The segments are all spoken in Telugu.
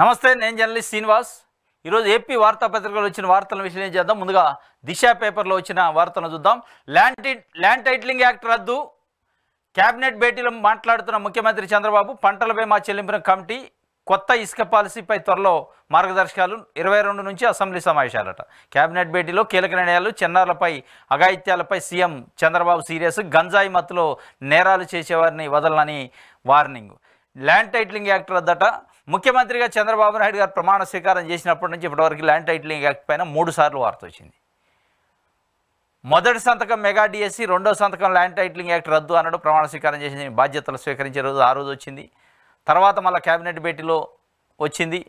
నమస్తే నేను జర్నలిస్ట్ శ్రీనివాస్ ఈరోజు ఏపీ వార్తాపత్రికలు వచ్చిన వార్తలను విశ్లేషణ చేద్దాం ముందుగా దిశ పేపర్లో వచ్చిన వార్తలను చూద్దాం ల్యాండ్ ల్యాండ్ టైటిలింగ్ యాక్ట్ రద్దు కేబినెట్ భేటీలో మాట్లాడుతున్న ముఖ్యమంత్రి చంద్రబాబు పంటలపై మా చెల్లింపున కమిటీ కొత్త ఇసుక పాలసీపై త్వరలో మార్గదర్శకాలు ఇరవై రెండు నుంచి అసెంబ్లీ సమావేశాలట కేబినెట్ భేటీలో కీలక నిర్ణయాలు చిన్నారులపై అఘాయిత్యాలపై సీఎం చంద్రబాబు సీరియస్ గంజాయి మత్తులో నేరాలు చేసేవారిని వదలని వార్నింగ్ ల్యాండ్ టైటిలింగ్ యాక్ట్ రద్దట ముఖ్యమంత్రిగా చంద్రబాబు నాయుడు గారు ప్రమాణ స్వీకారం చేసినప్పటి నుంచి ఇప్పటివరకు ల్యాండ్ టైటిలింగ్ యాక్ట్ పైన మూడు సార్లు వార్త వచ్చింది మొదటి సంతకం మెగా డిఎస్సి రెండో సంతకం ల్యాండ్ టైటిలింగ్ యాక్ట్ రద్దు అన్నాడు ప్రమాణ స్వీకారం చేసిన బాధ్యతలు స్వీకరించే రోజు ఆ రోజు వచ్చింది తర్వాత మళ్ళీ క్యాబినెట్ భేటీలో వచ్చింది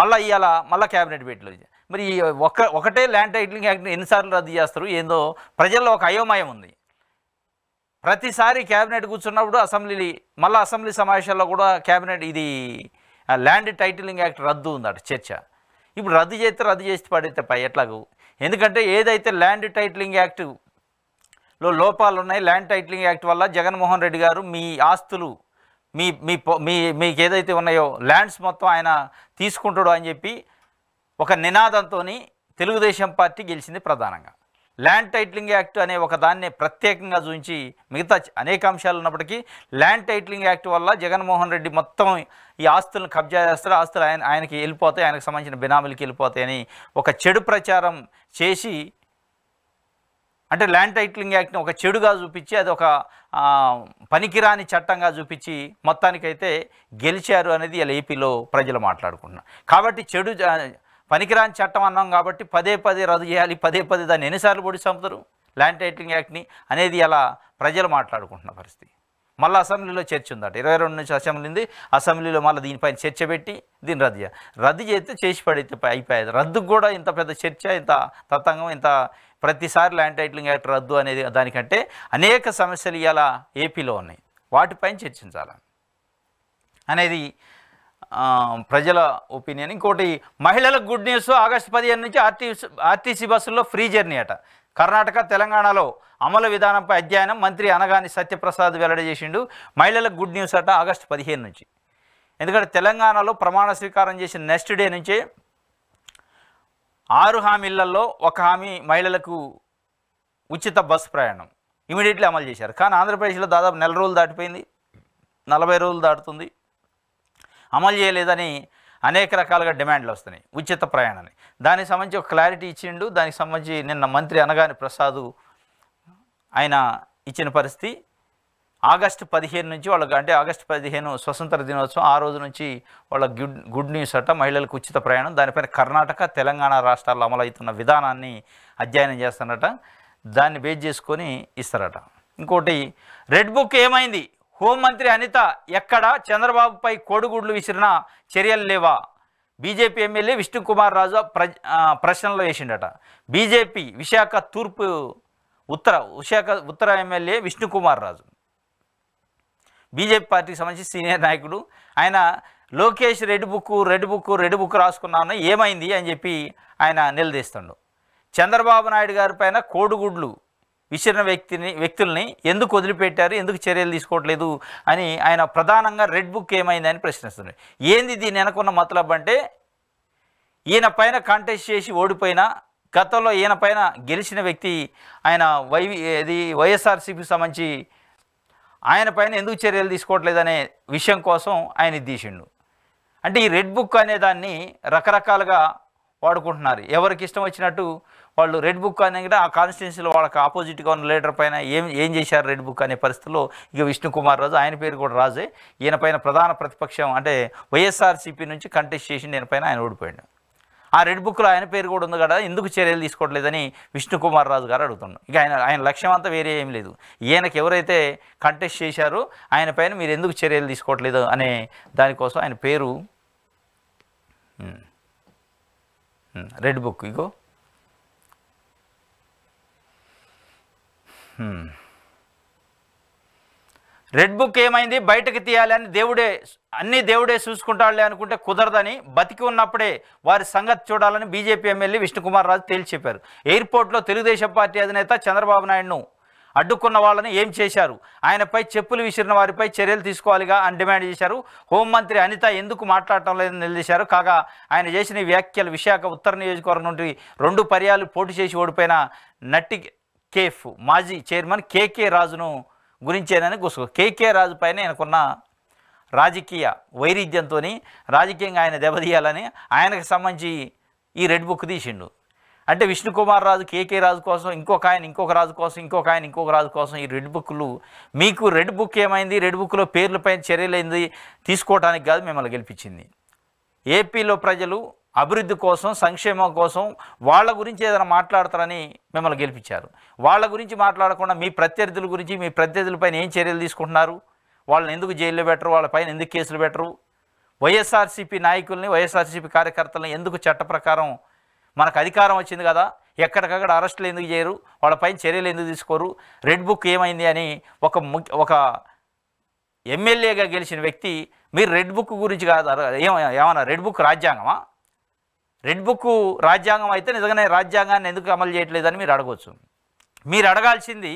మళ్ళీ ఇవాళ మళ్ళీ క్యాబినెట్ భేటీలో వచ్చింది మరి ఒక్క ఒకటే ల్యాండ్ టైటిలింగ్ యాక్ట్ని ఎన్నిసార్లు రద్దు చేస్తారు ఏందో ప్రజల్లో ఒక అయోమయం ఉంది ప్రతిసారి క్యాబినెట్ కూర్చున్నప్పుడు అసెంబ్లీ మళ్ళీ అసెంబ్లీ సమావేశాల్లో కూడా క్యాబినెట్ ఇది ల్యాండ్ టైటిలింగ్ యాక్ట్ రద్దు ఉందట చర్చ ఇప్పుడు రద్దు చేస్తే రద్దు చేసి పడితే పై ఎట్లాగూ ఎందుకంటే ఏదైతే ల్యాండ్ టైటిలింగ్ లో లోపాలు ఉన్నాయి ల్యాండ్ టైటిలింగ్ యాక్ట్ వల్ల జగన్మోహన్ రెడ్డి గారు మీ ఆస్తులు మీ మీ మీ మీకు ఏదైతే ఉన్నాయో ల్యాండ్స్ మొత్తం ఆయన తీసుకుంటాడు అని చెప్పి ఒక నినాదంతో తెలుగుదేశం పార్టీ గెలిచింది ప్రధానంగా ల్యాండ్ టైట్లింగ్ యాక్ట్ అనే ఒక దాన్ని ప్రత్యేకంగా చూపించి మిగతా అనేక అంశాలు ఉన్నప్పటికీ ల్యాండ్ టైట్లింగ్ యాక్ట్ వల్ల జగన్మోహన్ రెడ్డి మొత్తం ఈ ఆస్తులను కబ్జా చేస్తారు ఆస్తులు ఆయన ఆయనకి వెళ్ళిపోతాయి ఆయనకు సంబంధించిన బినామీలకి వెళ్ళిపోతాయని ఒక చెడు ప్రచారం చేసి అంటే ల్యాండ్ టైట్లింగ్ యాక్ట్ని ఒక చెడుగా చూపించి అది ఒక పనికిరాని చట్టంగా చూపించి మొత్తానికైతే గెలిచారు అనేది ఇలా ఏపీలో ప్రజలు మాట్లాడుకుంటున్నారు కాబట్టి చెడు పనికిరాని చట్టం అన్నాం కాబట్టి పదే పదే రద్దు చేయాలి పదే పదే దాన్ని ఎన్నిసార్లు పొడి చంపుతారు ల్యాండ్ టైటిలింగ్ యాక్ట్ని అనేది అలా ప్రజలు మాట్లాడుకుంటున్న పరిస్థితి మళ్ళీ అసెంబ్లీలో చర్చ ఉందట ఇరవై రెండు నుంచి అసెంబ్లీ ఉంది అసెంబ్లీలో మళ్ళీ దీనిపైన చర్చ పెట్టి దీన్ని రద్దు చేయాలి రద్దు చేస్తే చేసి పడితే అయిపోయేది రద్దు కూడా ఇంత పెద్ద చర్చ ఇంత తతంగం ఇంత ప్రతిసారి ల్యాండ్ టైటిలింగ్ యాక్ట్ రద్దు అనేది దానికంటే అనేక సమస్యలు ఇలా ఏపీలో ఉన్నాయి వాటిపైన చర్చించాలి అనేది ప్రజల ఒపీనియన్ ఇంకోటి మహిళలకు గుడ్ న్యూస్ ఆగస్టు పదిహేను నుంచి ఆర్టీ ఆర్టీసీ బస్సుల్లో ఫ్రీ జర్నీ అట కర్ణాటక తెలంగాణలో అమలు విధానంపై అధ్యయనం మంత్రి అనగాని సత్యప్రసాద్ వెల్లడి చేసిండు మహిళలకు గుడ్ న్యూస్ అట ఆగస్టు పదిహేను నుంచి ఎందుకంటే తెలంగాణలో ప్రమాణ స్వీకారం చేసిన నెక్స్ట్ డే నుంచే ఆరు హామీలలో ఒక హామీ మహిళలకు ఉచిత బస్సు ప్రయాణం ఇమీడియట్లీ అమలు చేశారు కానీ ఆంధ్రప్రదేశ్లో దాదాపు నెల రోజులు దాటిపోయింది నలభై రోజులు దాటుతుంది అమలు చేయలేదని అనేక రకాలుగా డిమాండ్లు వస్తున్నాయి ఉచిత ప్రయాణాన్ని దానికి సంబంధించి ఒక క్లారిటీ ఇచ్చిండు దానికి సంబంధించి నిన్న మంత్రి అనగాని ప్రసాదు ఆయన ఇచ్చిన పరిస్థితి ఆగస్టు పదిహేను నుంచి వాళ్ళకి అంటే ఆగస్టు పదిహేను స్వతంత్ర దినోత్సవం ఆ రోజు నుంచి వాళ్ళ గుడ్ గుడ్ న్యూస్ అట మహిళలకు ఉచిత ప్రయాణం దానిపైన కర్ణాటక తెలంగాణ రాష్ట్రాల్లో అమలవుతున్న విధానాన్ని అధ్యయనం చేస్తున్నట దాన్ని బేస్ చేసుకొని ఇస్తారట ఇంకోటి రెడ్ బుక్ ఏమైంది హోంమంత్రి అనిత ఎక్కడ చంద్రబాబుపై కోడిగుడ్లు విసిరిన చర్యలు లేవా బీజేపీ ఎమ్మెల్యే విష్ణుకుమార్ రాజు ప్రశ్నలు వేసిండట బీజేపీ విశాఖ తూర్పు ఉత్తర విశాఖ ఉత్తర ఎమ్మెల్యే విష్ణుకుమార్ రాజు బీజేపీ పార్టీకి సంబంధించి సీనియర్ నాయకుడు ఆయన Lokesh red book red book red book రాసుకున్నాను ఏమైంది అని చెప్పి ఆయన నిలదీస్తుండు చంద్రబాబు నాయుడు గారి పైన కోడిగుడ్లు విసిరిన వ్యక్తిని వ్యక్తుల్ని ఎందుకు వదిలిపెట్టారు ఎందుకు చర్యలు తీసుకోవట్లేదు అని ఆయన ప్రధానంగా రెడ్ బుక్ ఏమైందని ప్రశ్నిస్తున్నారు ఏంది దీని వెనకున్న మతలబ్ అంటే ఈయన పైన కాంటెస్ట్ చేసి ఓడిపోయిన గతంలో ఈయన పైన గెలిచిన వ్యక్తి ఆయన వై ఇది వైఎస్ఆర్సీపీ సంబంధించి ఆయన పైన ఎందుకు చర్యలు తీసుకోవట్లేదనే విషయం కోసం ఆయన తీసిండు అంటే ఈ రెడ్ బుక్ అనే దాన్ని రకరకాలుగా వాడుకుంటున్నారు ఎవరికి ఇష్టం వచ్చినట్టు వాళ్ళు రెడ్ బుక్ అనే కూడా ఆ కాన్స్టిట్యున్సీలో వాళ్ళకి ఆపోజిట్గా ఉన్న లీడర్ పైన ఏం ఏం చేశారు రెడ్ బుక్ అనే పరిస్థితిలో ఇక విష్ణుకుమార్ రాజు ఆయన పేరు కూడా రాజే ఈయన పైన ప్రధాన ప్రతిపక్షం అంటే వైఎస్ఆర్సీపీ నుంచి కంటెస్ట్ చేసి నేను పైన ఆయన ఓడిపోయాడు ఆ రెడ్ బుక్లో ఆయన పేరు కూడా ఉంది కదా ఎందుకు చర్యలు తీసుకోవట్లేదని విష్ణుకుమార్ రాజు గారు అడుగుతున్నాడు ఇక ఆయన ఆయన లక్ష్యం అంతా వేరే ఏం లేదు ఈయనకి ఎవరైతే కంటెస్ట్ చేశారో ఆయన పైన మీరు ఎందుకు చర్యలు తీసుకోవట్లేదు అనే దానికోసం ఆయన పేరు రెడ్ బుక్ ఇగో రెడ్ బుక్ ఏమైంది బయటకు తీయాలని దేవుడే అన్ని దేవుడే చూసుకుంటాడులే అనుకుంటే కుదరదని బతికి ఉన్నప్పుడే వారి సంగతి చూడాలని బీజేపీ ఎమ్మెల్యే విష్ణుకుమార్ రాజు తేల్చి చెప్పారు ఎయిర్పోర్ట్లో తెలుగుదేశం పార్టీ అధినేత చంద్రబాబు నాయుడును అడ్డుకున్న వాళ్ళని ఏం చేశారు ఆయనపై చెప్పులు విసిరిన వారిపై చర్యలు తీసుకోవాలిగా అని డిమాండ్ చేశారు హోంమంత్రి అనిత ఎందుకు మాట్లాడటం లేదని నిలదీశారు కాగా ఆయన చేసిన వ్యాఖ్యలు విశాఖ ఉత్తర నియోజకవర్గం నుండి రెండు పర్యాలు పోటీ చేసి ఓడిపోయిన నట్టి కేఫ్ మాజీ చైర్మన్ కేకే రాజును గురించేనని గుసు కేకే రాజు పైన ఆయనకున్న రాజకీయ వైరుధ్యంతో రాజకీయంగా ఆయన దెబ్బతీయాలని ఆయనకు సంబంధించి ఈ రెడ్ బుక్ తీసిండు అంటే విష్ణుకుమార్ రాజు కేకే రాజు కోసం ఇంకొక ఆయన ఇంకొక రాజు కోసం ఇంకొక ఆయన ఇంకొక రాజు కోసం ఈ రెడ్ బుక్లు మీకు రెడ్ బుక్ ఏమైంది రెడ్ బుక్లో పేర్లపైన చర్యలైంది తీసుకోవటానికి కాదు మిమ్మల్ని గెలిపించింది ఏపీలో ప్రజలు అభివృద్ధి కోసం సంక్షేమం కోసం వాళ్ళ గురించి ఏదైనా మాట్లాడతారని మిమ్మల్ని గెలిపించారు వాళ్ళ గురించి మాట్లాడకుండా మీ ప్రత్యర్థుల గురించి మీ ప్రత్యర్థులపైన ఏం చర్యలు తీసుకుంటున్నారు వాళ్ళని ఎందుకు జైల్లో పెట్టరు వాళ్ళపైన ఎందుకు కేసులు పెట్టరు వైఎస్ఆర్సీపీ నాయకుల్ని వైఎస్ఆర్సీపీ కార్యకర్తలను ఎందుకు చట్ట ప్రకారం మనకు అధికారం వచ్చింది కదా ఎక్కడికక్కడ అరెస్టులు ఎందుకు చేయరు వాళ్ళపైన చర్యలు ఎందుకు తీసుకోరు రెడ్ బుక్ ఏమైంది అని ఒక ఒక ఎమ్మెల్యేగా గెలిచిన వ్యక్తి మీరు రెడ్ బుక్ గురించి కాదు ఏమన్నా రెడ్ బుక్ రాజ్యాంగమా రెడ్ బుక్ రాజ్యాంగం అయితే నిజంగానే రాజ్యాంగాన్ని ఎందుకు అమలు చేయట్లేదని మీరు అడగవచ్చు మీరు అడగాల్సింది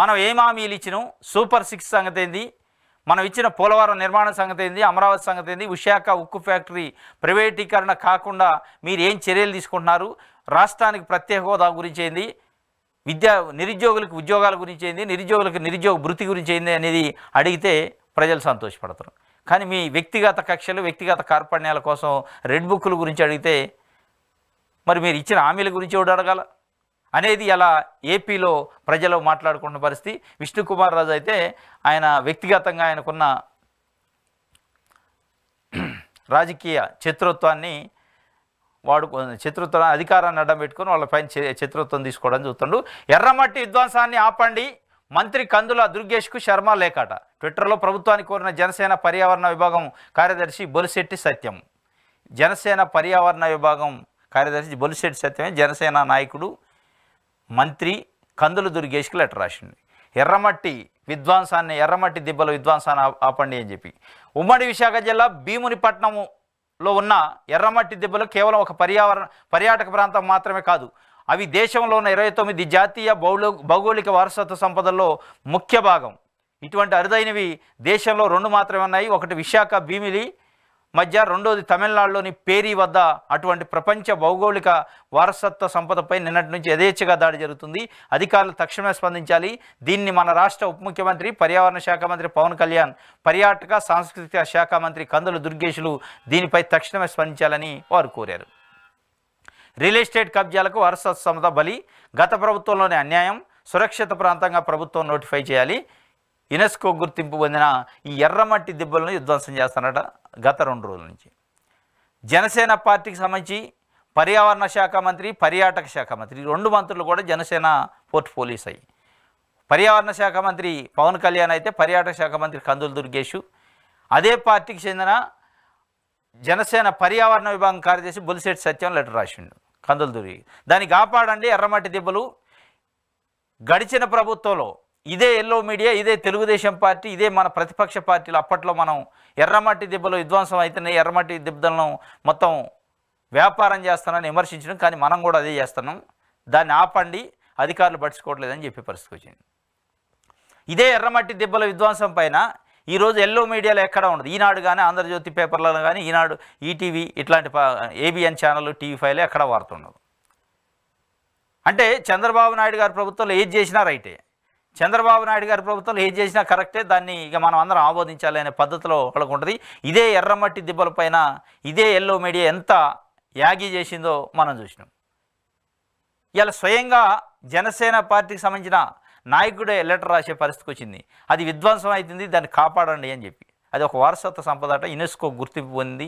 మనం ఏం హామీలు ఇచ్చినాం సూపర్ సిక్స్ సంగతి ఏంది మనం ఇచ్చిన పోలవరం నిర్మాణ సంగతి ఏంది అమరావతి సంగతి ఏంది విశాఖ ఉక్కు ఫ్యాక్టరీ ప్రైవేటీకరణ కాకుండా మీరు ఏం చర్యలు తీసుకుంటున్నారు రాష్ట్రానికి ప్రత్యేక హోదా గురించి ఏంది విద్యా నిరుద్యోగులకు ఉద్యోగాల గురించి ఏంది నిరుద్యోగులకు నిరుద్యోగ వృత్తి గురించి ఏంది అనేది అడిగితే ప్రజలు సంతోషపడతారు కానీ మీ వ్యక్తిగత కక్షలు వ్యక్తిగత కార్పణ్యాల కోసం రెడ్ బుక్కుల గురించి అడిగితే మరి మీరు ఇచ్చిన హామీల గురించి ఎవడు అడగాల అనేది అలా ఏపీలో ప్రజలు మాట్లాడుకున్న పరిస్థితి విష్ణు కుమార్ రాజు అయితే ఆయన వ్యక్తిగతంగా ఆయనకున్న రాజకీయ శత్రుత్వాన్ని వాడు శత్రుత్వం అధికారాన్ని అడ్డం పెట్టుకొని పైన శత్రుత్వం తీసుకోవడం చూస్తుండు ఎర్రమట్టి విధ్వంసాన్ని ఆపండి మంత్రి కందుల దుర్గేష్కు శర్మ లేకట ట్విట్టర్లో ప్రభుత్వాన్ని కోరిన జనసేన పర్యావరణ విభాగం కార్యదర్శి బొలిశెట్టి సత్యం జనసేన పర్యావరణ విభాగం కార్యదర్శి బొలిశెట్టి సత్యమే జనసేన నాయకుడు మంత్రి కందులు దుర్గేష్కి లెటర్ రాసింది ఎర్రమట్టి విద్వాంసాన్ని ఎర్రమట్టి దిబ్బలో విద్వాంసాన్ని ఆపండి అని చెప్పి ఉమ్మడి విశాఖ జిల్లా భీమునిపట్నంలో ఉన్న ఎర్రమట్టి దిబ్బలు కేవలం ఒక పర్యావరణ పర్యాటక ప్రాంతం మాత్రమే కాదు అవి దేశంలో ఉన్న ఇరవై తొమ్మిది జాతీయ భౌగోళిక వారసత్వ సంపదల్లో ముఖ్య భాగం ఇటువంటి అరుదైనవి దేశంలో రెండు మాత్రమే ఉన్నాయి ఒకటి విశాఖ భీమిలి మధ్య రెండోది తమిళనాడులోని పేరీ వద్ద అటువంటి ప్రపంచ భౌగోళిక వారసత్వ సంపదపై నిన్నటి నుంచి యథేచ్ఛగా దాడి జరుగుతుంది అధికారులు తక్షణమే స్పందించాలి దీన్ని మన రాష్ట్ర ఉప ముఖ్యమంత్రి పర్యావరణ శాఖ మంత్రి పవన్ కళ్యాణ్ పర్యాటక సాంస్కృతిక శాఖ మంత్రి కందుల దుర్గేశులు దీనిపై తక్షణమే స్పందించాలని వారు కోరారు రియల్ ఎస్టేట్ కబ్జాలకు వారసత్వ సంపద బలి గత ప్రభుత్వంలోని అన్యాయం సురక్షిత ప్రాంతంగా ప్రభుత్వం నోటిఫై చేయాలి యునెస్కో గుర్తింపు పొందిన ఈ ఎర్రమట్టి దిబ్బలను విధ్వంసం చేస్తారట గత రెండు రోజుల నుంచి జనసేన పార్టీకి సంబంధించి పర్యావరణ శాఖ మంత్రి పర్యాటక శాఖ మంత్రి రెండు మంత్రులు కూడా జనసేన పోర్ట్ఫోలియోస్ అయ్యి పర్యావరణ శాఖ మంత్రి పవన్ కళ్యాణ్ అయితే పర్యాటక శాఖ మంత్రి కందులు దుర్గేషు అదే పార్టీకి చెందిన జనసేన పర్యావరణ విభాగం కార్యదర్శి బొలిశెట్టి సత్యం లెటర్ రాసిండు కందులు దుర్గి దాన్ని కాపాడండి ఎర్రమట్టి దెబ్బలు గడిచిన ప్రభుత్వంలో ఇదే ఎల్లో మీడియా ఇదే తెలుగుదేశం పార్టీ ఇదే మన ప్రతిపక్ష పార్టీలు అప్పట్లో మనం ఎర్రమట్టి దెబ్బలో విధ్వంసం అయితేనే ఎర్రమట్టి దెబ్బలను మొత్తం వ్యాపారం చేస్తానని విమర్శించడం కానీ మనం కూడా అదే చేస్తున్నాం దాన్ని ఆపండి అధికారులు పట్టించుకోవట్లేదని చెప్పే పరిస్థితి వచ్చింది ఇదే ఎర్రమట్టి దెబ్బల విధ్వంసం పైన ఈరోజు ఎల్లో మీడియాలో ఎక్కడ ఉండదు ఈనాడు కానీ ఆంధ్రజ్యోతి పేపర్లలో కానీ ఈనాడు ఈటీవీ ఇట్లాంటి ఏబిఎన్ ఛానల్ టీవీ ఫైవ్లో ఎక్కడ వార్త ఉండదు అంటే చంద్రబాబు నాయుడు గారి ప్రభుత్వంలో ఏది చేసినా రైటే చంద్రబాబు నాయుడు గారి ప్రభుత్వంలో ఏం చేసినా కరెక్టే దాన్ని ఇక మనం అందరం ఆమోదించాలి అనే పద్ధతిలో వాళ్ళకు ఉంటుంది ఇదే ఎర్రమట్టి దిబ్బలపైన ఇదే ఎల్లో మీడియా ఎంత యాగి చేసిందో మనం చూసినాం ఇలా స్వయంగా జనసేన పార్టీకి సంబంధించిన నాయకుడే లెటర్ రాసే పరిస్థితికి వచ్చింది అది విధ్వంసం అవుతుంది దాన్ని కాపాడండి అని చెప్పి అది ఒక వారసత్వ సంపద అట యునెస్కో గుర్తింపు పొంది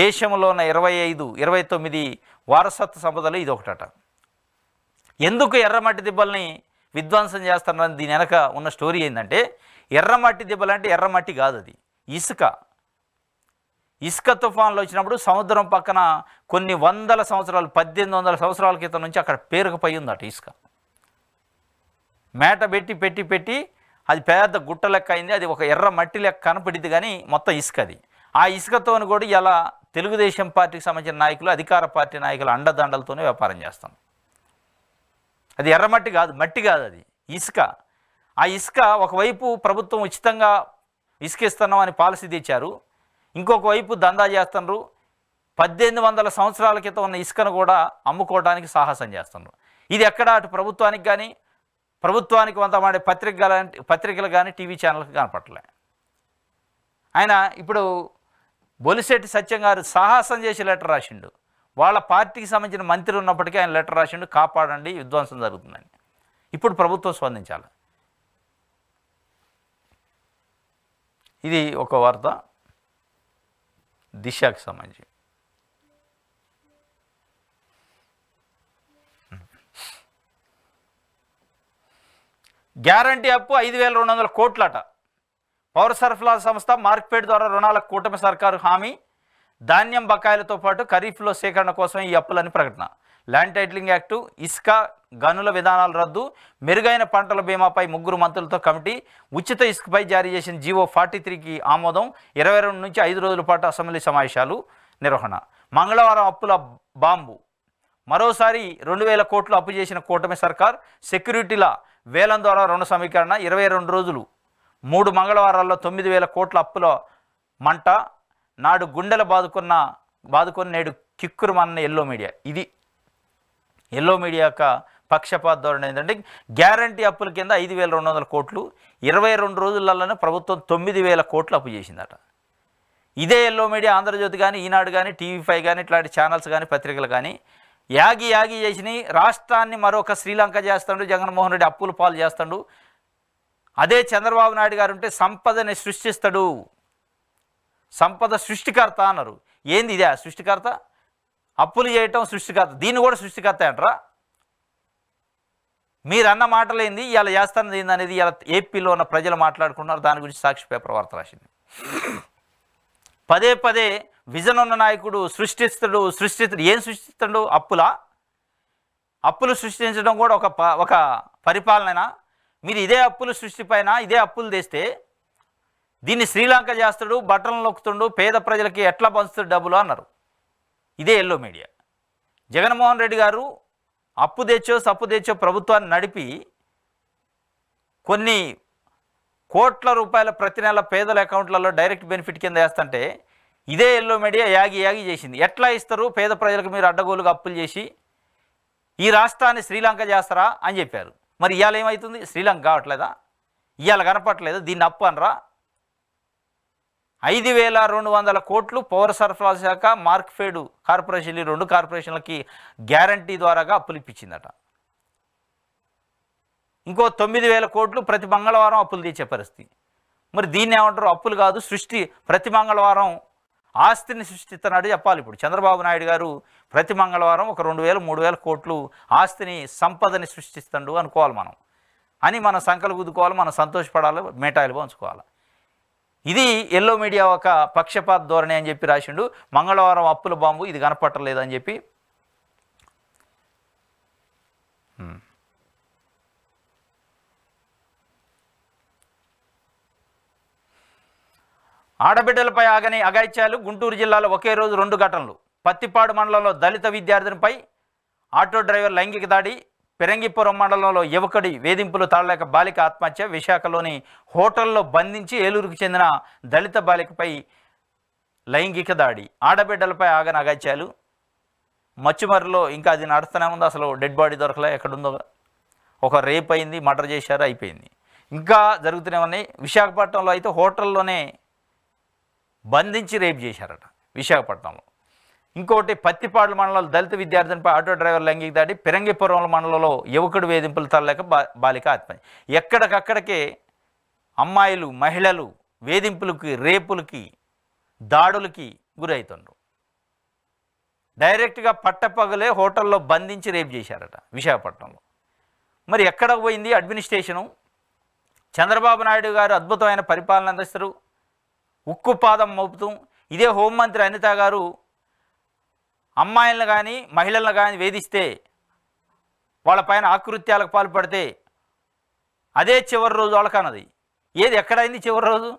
దేశంలో ఉన్న ఇరవై ఐదు ఇరవై తొమ్మిది వారసత్వ సంపదలు ఇది ఒకటట ఎందుకు ఎర్రమట్టి దిబ్బల్ని విధ్వంసం చేస్తాను దీని వెనక ఉన్న స్టోరీ ఏంటంటే ఎర్రమట్టి దెబ్బలంటే ఎర్రమట్టి కాదు అది ఇసుక ఇసుక తుఫాన్లు వచ్చినప్పుడు సముద్రం పక్కన కొన్ని వందల సంవత్సరాలు పద్దెనిమిది వందల సంవత్సరాల క్రితం నుంచి అక్కడ పేరుకుపోయి ఉందట ఇసుక మేట పెట్టి పెట్టి పెట్టి అది పెద్ద గుట్ట లెక్క అయింది అది ఒక ఎర్ర మట్టి లెక్క కనపడింది కానీ మొత్తం ఇసుక అది ఆ ఇసుకతోని కూడా ఇలా తెలుగుదేశం పార్టీకి సంబంధించిన నాయకులు అధికార పార్టీ నాయకులు అండదండలతోనే వ్యాపారం చేస్తాం అది ఎర్రమట్టి కాదు మట్టి కాదు అది ఇసుక ఆ ఇసుక ఒకవైపు ప్రభుత్వం ఉచితంగా ఇసుక ఇస్తున్నాం అని పాలసీ తెచ్చారు ఇంకొక వైపు దందా చేస్తున్నారు పద్దెనిమిది వందల సంవత్సరాల క్రితం ఉన్న ఇసుకను కూడా అమ్ముకోవడానికి సాహసం చేస్తున్నారు ఇది ఎక్కడ అటు ప్రభుత్వానికి కానీ ప్రభుత్వానికి కొంత మాడే పత్రిక పత్రికలు కానీ టీవీ ఛానల్కి కనపడలే ఆయన ఇప్పుడు బొలిశెట్టి సత్యం గారు సాహసం చేసి లెటర్ రాసిండు వాళ్ళ పార్టీకి సంబంధించిన మంత్రి ఉన్నప్పటికీ ఆయన లెటర్ రాసిండు కాపాడండి విధ్వంసం జరుగుతుందని ఇప్పుడు ప్రభుత్వం స్పందించాలి ఇది ఒక వార్త దిశకి సంబంధించి గ్యారంటీ అప్పు ఐదు వేల రెండు వందల కోట్లట పౌర సరఫరా సంస్థ మార్క్పేట్ ద్వారా రుణాల కూటమి సర్కారు హామీ ధాన్యం బకాయిలతో పాటు ఖరీఫ్లో సేకరణ కోసం ఈ అప్పులని ప్రకటన ల్యాండ్ టైటిలింగ్ యాక్టు ఇసుక గనుల విధానాల రద్దు మెరుగైన పంటల బీమాపై ముగ్గురు మంత్రులతో కమిటీ ఉచిత ఇసుకపై జారీ చేసిన జీవో ఫార్టీ త్రీకి ఆమోదం ఇరవై రెండు నుంచి ఐదు రోజుల పాటు అసెంబ్లీ సమావేశాలు నిర్వహణ మంగళవారం అప్పుల బాంబు మరోసారి రెండు వేల కోట్లు అప్పు చేసిన కూటమి సర్కార్ సెక్యూరిటీల వేలం ద్వారా రుణ సమీకరణ ఇరవై రెండు రోజులు మూడు మంగళవారాల్లో తొమ్మిది వేల కోట్ల అప్పుల మంట నాడు గుండెలు బాదుకున్న బాదుకొని నేడు కిక్కురు కిక్కురుమన్న ఎల్లో మీడియా ఇది ఎల్లో మీడియా యొక్క పక్షపాత ధోరణి ఏంటంటే గ్యారంటీ అప్పుల కింద ఐదు వేల రెండు వందల కోట్లు ఇరవై రెండు రోజులలోనే ప్రభుత్వం తొమ్మిది వేల కోట్లు అప్పు చేసిందట ఇదే ఎల్లో మీడియా ఆంధ్రజ్యోతి కానీ ఈనాడు కానీ టీవీ ఫైవ్ కానీ ఇట్లాంటి ఛానల్స్ కానీ పత్రికలు కానీ యాగి యాగి చేసిన రాష్ట్రాన్ని మరొక శ్రీలంక చేస్తాడు జగన్మోహన్ రెడ్డి అప్పులు పాలు చేస్తాడు అదే చంద్రబాబు నాయుడు గారు ఉంటే సంపదని సృష్టిస్తాడు సంపద సృష్టికర్త అన్నారు ఏంది ఇదే సృష్టికర్త అప్పులు చేయటం సృష్టికర్త దీన్ని కూడా సృష్టికర్త అంటారా మీరు అన్న మాటలేంది ఇలా చేస్తానది ఏంది అనేది ఇలా ఏపీలో ఉన్న ప్రజలు మాట్లాడుకున్నారు దాని గురించి సాక్షి పేపర్ వార్త రాసింది పదే పదే విజన్ ఉన్న నాయకుడు సృష్టిస్తుడు సృష్టిస్తుడు ఏం సృష్టిస్తుడు అప్పులా అప్పులు సృష్టించడం కూడా ఒక ఒక పరిపాలన మీరు ఇదే అప్పులు సృష్టిపైన ఇదే అప్పులు తెస్తే దీన్ని శ్రీలంక చేస్తాడు బట్టలు నొక్కుతుండు పేద ప్రజలకి ఎట్లా పంచుతాడు డబ్బులు అన్నారు ఇదే ఎల్లో మీడియా జగన్మోహన్ రెడ్డి గారు అప్పు తెచ్చో సప్పు తెచ్చో ప్రభుత్వాన్ని నడిపి కొన్ని కోట్ల రూపాయల ప్రతి నెల పేదల అకౌంట్లలో డైరెక్ట్ బెనిఫిట్ కింద వేస్తుంటే ఇదే ఎల్లో మీడియా యాగి యాగి చేసింది ఎట్లా ఇస్తారు పేద ప్రజలకు మీరు అడ్డగోలుగా అప్పులు చేసి ఈ రాష్ట్రాన్ని శ్రీలంక చేస్తారా అని చెప్పారు మరి ఇవాళ ఏమవుతుంది శ్రీలంక కావట్లేదా ఇవాళ కనపట్లేదు దీన్ని అప్పు అనరా ఐదు వేల రెండు వందల కోట్లు పౌర సరఫరా శాఖ మార్క్ఫేడ్ కార్పొరేషన్ ఈ రెండు కార్పొరేషన్లకి గ్యారంటీ ద్వారాగా అప్పులు ఇప్పించిందట ఇంకో తొమ్మిది వేల కోట్లు ప్రతి మంగళవారం అప్పులు తీసే పరిస్థితి మరి దీన్ని ఏమంటారు అప్పులు కాదు సృష్టి ప్రతి మంగళవారం ఆస్తిని సృష్టిస్తున్నాడు చెప్పాలి ఇప్పుడు చంద్రబాబు నాయుడు గారు ప్రతి మంగళవారం ఒక రెండు వేల మూడు వేల కోట్లు ఆస్తిని సంపదని సృష్టిస్తాడు అనుకోవాలి మనం అని మన సంకలు గుద్దుకోవాలి మనం సంతోషపడాలి మేటాయిలుగా ఉంచుకోవాలి ఇది ఎల్లో మీడియా ఒక పక్షపాత ధోరణి అని చెప్పి రాసిండు మంగళవారం అప్పుల బాంబు ఇది కనపట్టలేదు అని చెప్పి ఆడబిడ్డలపై ఆగని అగాయిత్యాలు గుంటూరు జిల్లాలో ఒకే రోజు రెండు ఘటనలు పత్తిపాడు మండలంలో దళిత విద్యార్థినిపై ఆటో డ్రైవర్ లైంగిక దాడి పెరంగిపురం మండలంలో యువకుడి వేధింపులు తాళలేక బాలిక ఆత్మహత్య విశాఖలోని హోటల్లో బంధించి ఏలూరుకు చెందిన దళిత బాలికపై లైంగిక దాడి ఆడబిడ్డలపై ఆగన అగత్యాలు మచ్చుమరిలో ఇంకా అది నడుస్తూనే ఉంది అసలు డెడ్ బాడీ దొరకలే ఎక్కడుందో ఒక రేప్ అయింది మర్డర్ చేశారు అయిపోయింది ఇంకా జరుగుతూనే ఉన్నాయి విశాఖపట్నంలో అయితే హోటల్లోనే బంధించి రేప్ చేశారట విశాఖపట్నంలో ఇంకోటి పత్తిపాడు మండలంలో దళిత విద్యార్థినిపై ఆటో డ్రైవర్ లైంగిక దాడి పిరంగిపురం మండలంలో యువకుడు వేధింపులు తల్లలేక బాలిక ఆత్మహత్య ఎక్కడికక్కడికే అమ్మాయిలు మహిళలు వేధింపులకి రేపులకి దాడులకి గురవుతుండ్రు డైరెక్ట్గా పట్టపగలే హోటల్లో బంధించి రేపు చేశారట విశాఖపట్నంలో మరి ఎక్కడ పోయింది అడ్మినిస్ట్రేషను చంద్రబాబు నాయుడు గారు అద్భుతమైన పరిపాలన అందిస్తారు ఉక్కు పాదం మోపుతూ ఇదే హోంమంత్రి అనిత గారు అమ్మాయిలను కానీ మహిళలను కానీ వేధిస్తే వాళ్ళ పైన ఆకృత్యాలకు పాల్పడితే అదే చివరి రోజు వాళ్ళకన్నది ఏది ఎక్కడైంది చివరి రోజు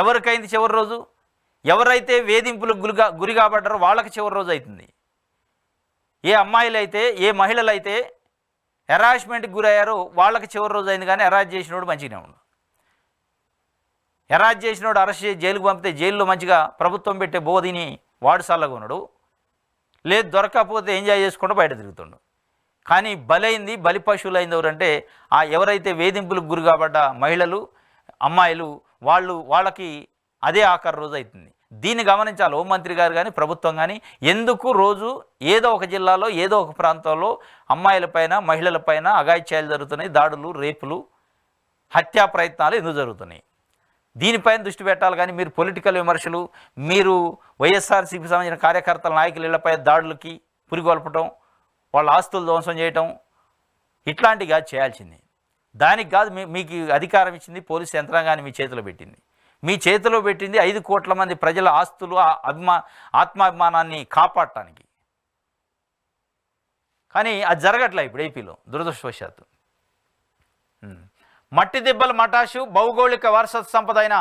ఎవరికైంది చివరి రోజు ఎవరైతే వేధింపులకు గురిగా గురి కాబడ్డారో వాళ్ళకి చివరి రోజు అవుతుంది ఏ అమ్మాయిలైతే ఏ మహిళలైతే హెరాస్మెంట్కి గురయ్యారో వాళ్ళకి చివరి రోజు అయింది కానీ హెరాస్ చేసినోడు మంచిగానే ఉండు చేసిన చేసినోడు అరెస్ట్ చేసి జైలుకు పంపితే జైల్లో మంచిగా ప్రభుత్వం పెట్టే బోధిని వాడు సల్లగా ఉన్నాడు లేదు దొరకకపోతే ఎంజాయ్ చేసుకుంటూ బయట తిరుగుతుండు కానీ బలైంది బలి పశువులైంది ఎవరంటే ఆ ఎవరైతే వేధింపులకు గురి కాబడ్డ మహిళలు అమ్మాయిలు వాళ్ళు వాళ్ళకి అదే ఆఖరి రోజు అవుతుంది దీన్ని గమనించాలి హోంమంత్రి గారు కానీ ప్రభుత్వం కానీ ఎందుకు రోజు ఏదో ఒక జిల్లాలో ఏదో ఒక ప్రాంతంలో అమ్మాయిలపైన మహిళలపైన అగాయిత్యాలు జరుగుతున్నాయి దాడులు రేపులు హత్యా ప్రయత్నాలు ఎందుకు జరుగుతున్నాయి దీనిపైన దృష్టి పెట్టాలి కానీ మీరు పొలిటికల్ విమర్శలు మీరు వైఎస్ఆర్సీపీ సంబంధించిన కార్యకర్తల నాయకులు ఇళ్లపై దాడులకి పురిగొల్పటం వాళ్ళ ఆస్తులు ధ్వంసం చేయటం ఇట్లాంటివి కాదు చేయాల్సింది దానికి కాదు మీకు అధికారం ఇచ్చింది పోలీసు యంత్రాంగాన్ని మీ చేతిలో పెట్టింది మీ చేతిలో పెట్టింది ఐదు కోట్ల మంది ప్రజల ఆస్తులు అభిమా ఆత్మాభిమానాన్ని కాపాడటానికి కానీ అది జరగట్లే ఇప్పుడు ఏపీలో దురదృష్టవశాత్తు మట్టి దిబ్బల మటాషు భౌగోళిక వారసత్వ సంపద అయిన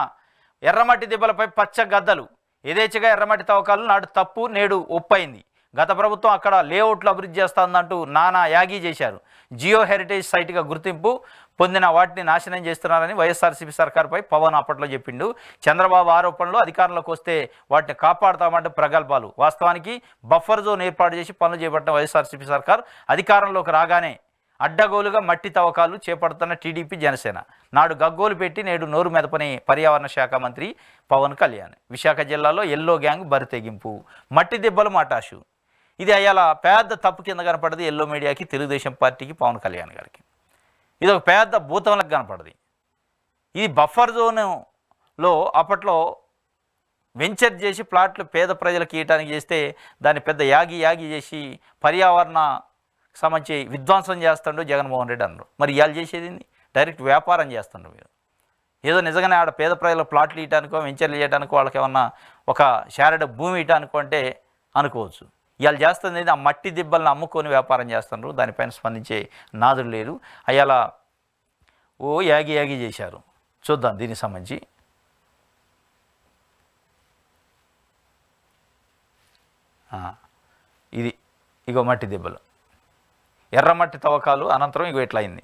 ఎర్రమట్టి దిబ్బలపై పచ్చ గద్దలు యథేచ్ఛగా ఎర్రమట్టి తవ్వకాలు నాడు తప్పు నేడు ఒప్పైంది గత ప్రభుత్వం అక్కడ లేఅవుట్లు అభివృద్ధి చేస్తుందంటూ నానా యాగి చేశారు జియో హెరిటేజ్ సైట్గా గుర్తింపు పొందిన వాటిని నాశనం చేస్తున్నారని వైఎస్ఆర్సీపీ సర్కార్పై పవన్ అప్పట్లో చెప్పిండు చంద్రబాబు ఆరోపణలు అధికారంలోకి వస్తే వాటిని కాపాడుతామంటే ప్రగల్భాలు వాస్తవానికి బఫర్ జోన్ ఏర్పాటు చేసి పనులు చేపట్టిన వైఎస్ఆర్సీపీ సర్కార్ అధికారంలోకి రాగానే అడ్డగోలుగా మట్టి తవ్వకాలు చేపడుతున్న టీడీపీ జనసేన నాడు గగ్గోలు పెట్టి నేడు నోరు మెదపని పర్యావరణ శాఖ మంత్రి పవన్ కళ్యాణ్ విశాఖ జిల్లాలో ఎల్లో గ్యాంగ్ బరితెగింపు మట్టి దెబ్బలు మాటాషు ఇది అయ్యాల పెద్ద తప్పు కింద కనపడది ఎల్లో మీడియాకి తెలుగుదేశం పార్టీకి పవన్ కళ్యాణ్ గారికి ఇది ఒక పెద్ద భూతంలకు కనపడది ఇది బఫర్ జోన్లో అప్పట్లో వెంచర్ చేసి ప్లాట్లు పేద ప్రజలకు ఇవ్వడానికి చేస్తే దాన్ని పెద్ద యాగి యాగి చేసి పర్యావరణ సంబంధించి విధ్వంసం చేస్తాడు జగన్మోహన్ రెడ్డి అన్నారు మరి ఇవాళ చేసేది డైరెక్ట్ వ్యాపారం చేస్తుండ్రు మీరు ఏదో నిజంగానే ఆడ పేద ప్రజల ప్లాట్లు ఇవ్వడానికో వెంచర్లు ఇవ్వడానికో వాళ్ళకి ఏమన్నా ఒక షారడ భూమి ఇవ్వడానికో అంటే అనుకోవచ్చు ఇవాళ చేస్తుంది ఆ మట్టి దిబ్బలను అమ్ముకొని వ్యాపారం చేస్తున్నారు దానిపైన స్పందించే నాదులు లేరు అయ్యాల ఓ యాగి యాగి చేశారు చూద్దాం దీనికి సంబంధించి ఇది ఇగో మట్టి దెబ్బలు ఎర్రమట్టి తవ్వకాలు అనంతరం ఇక అయింది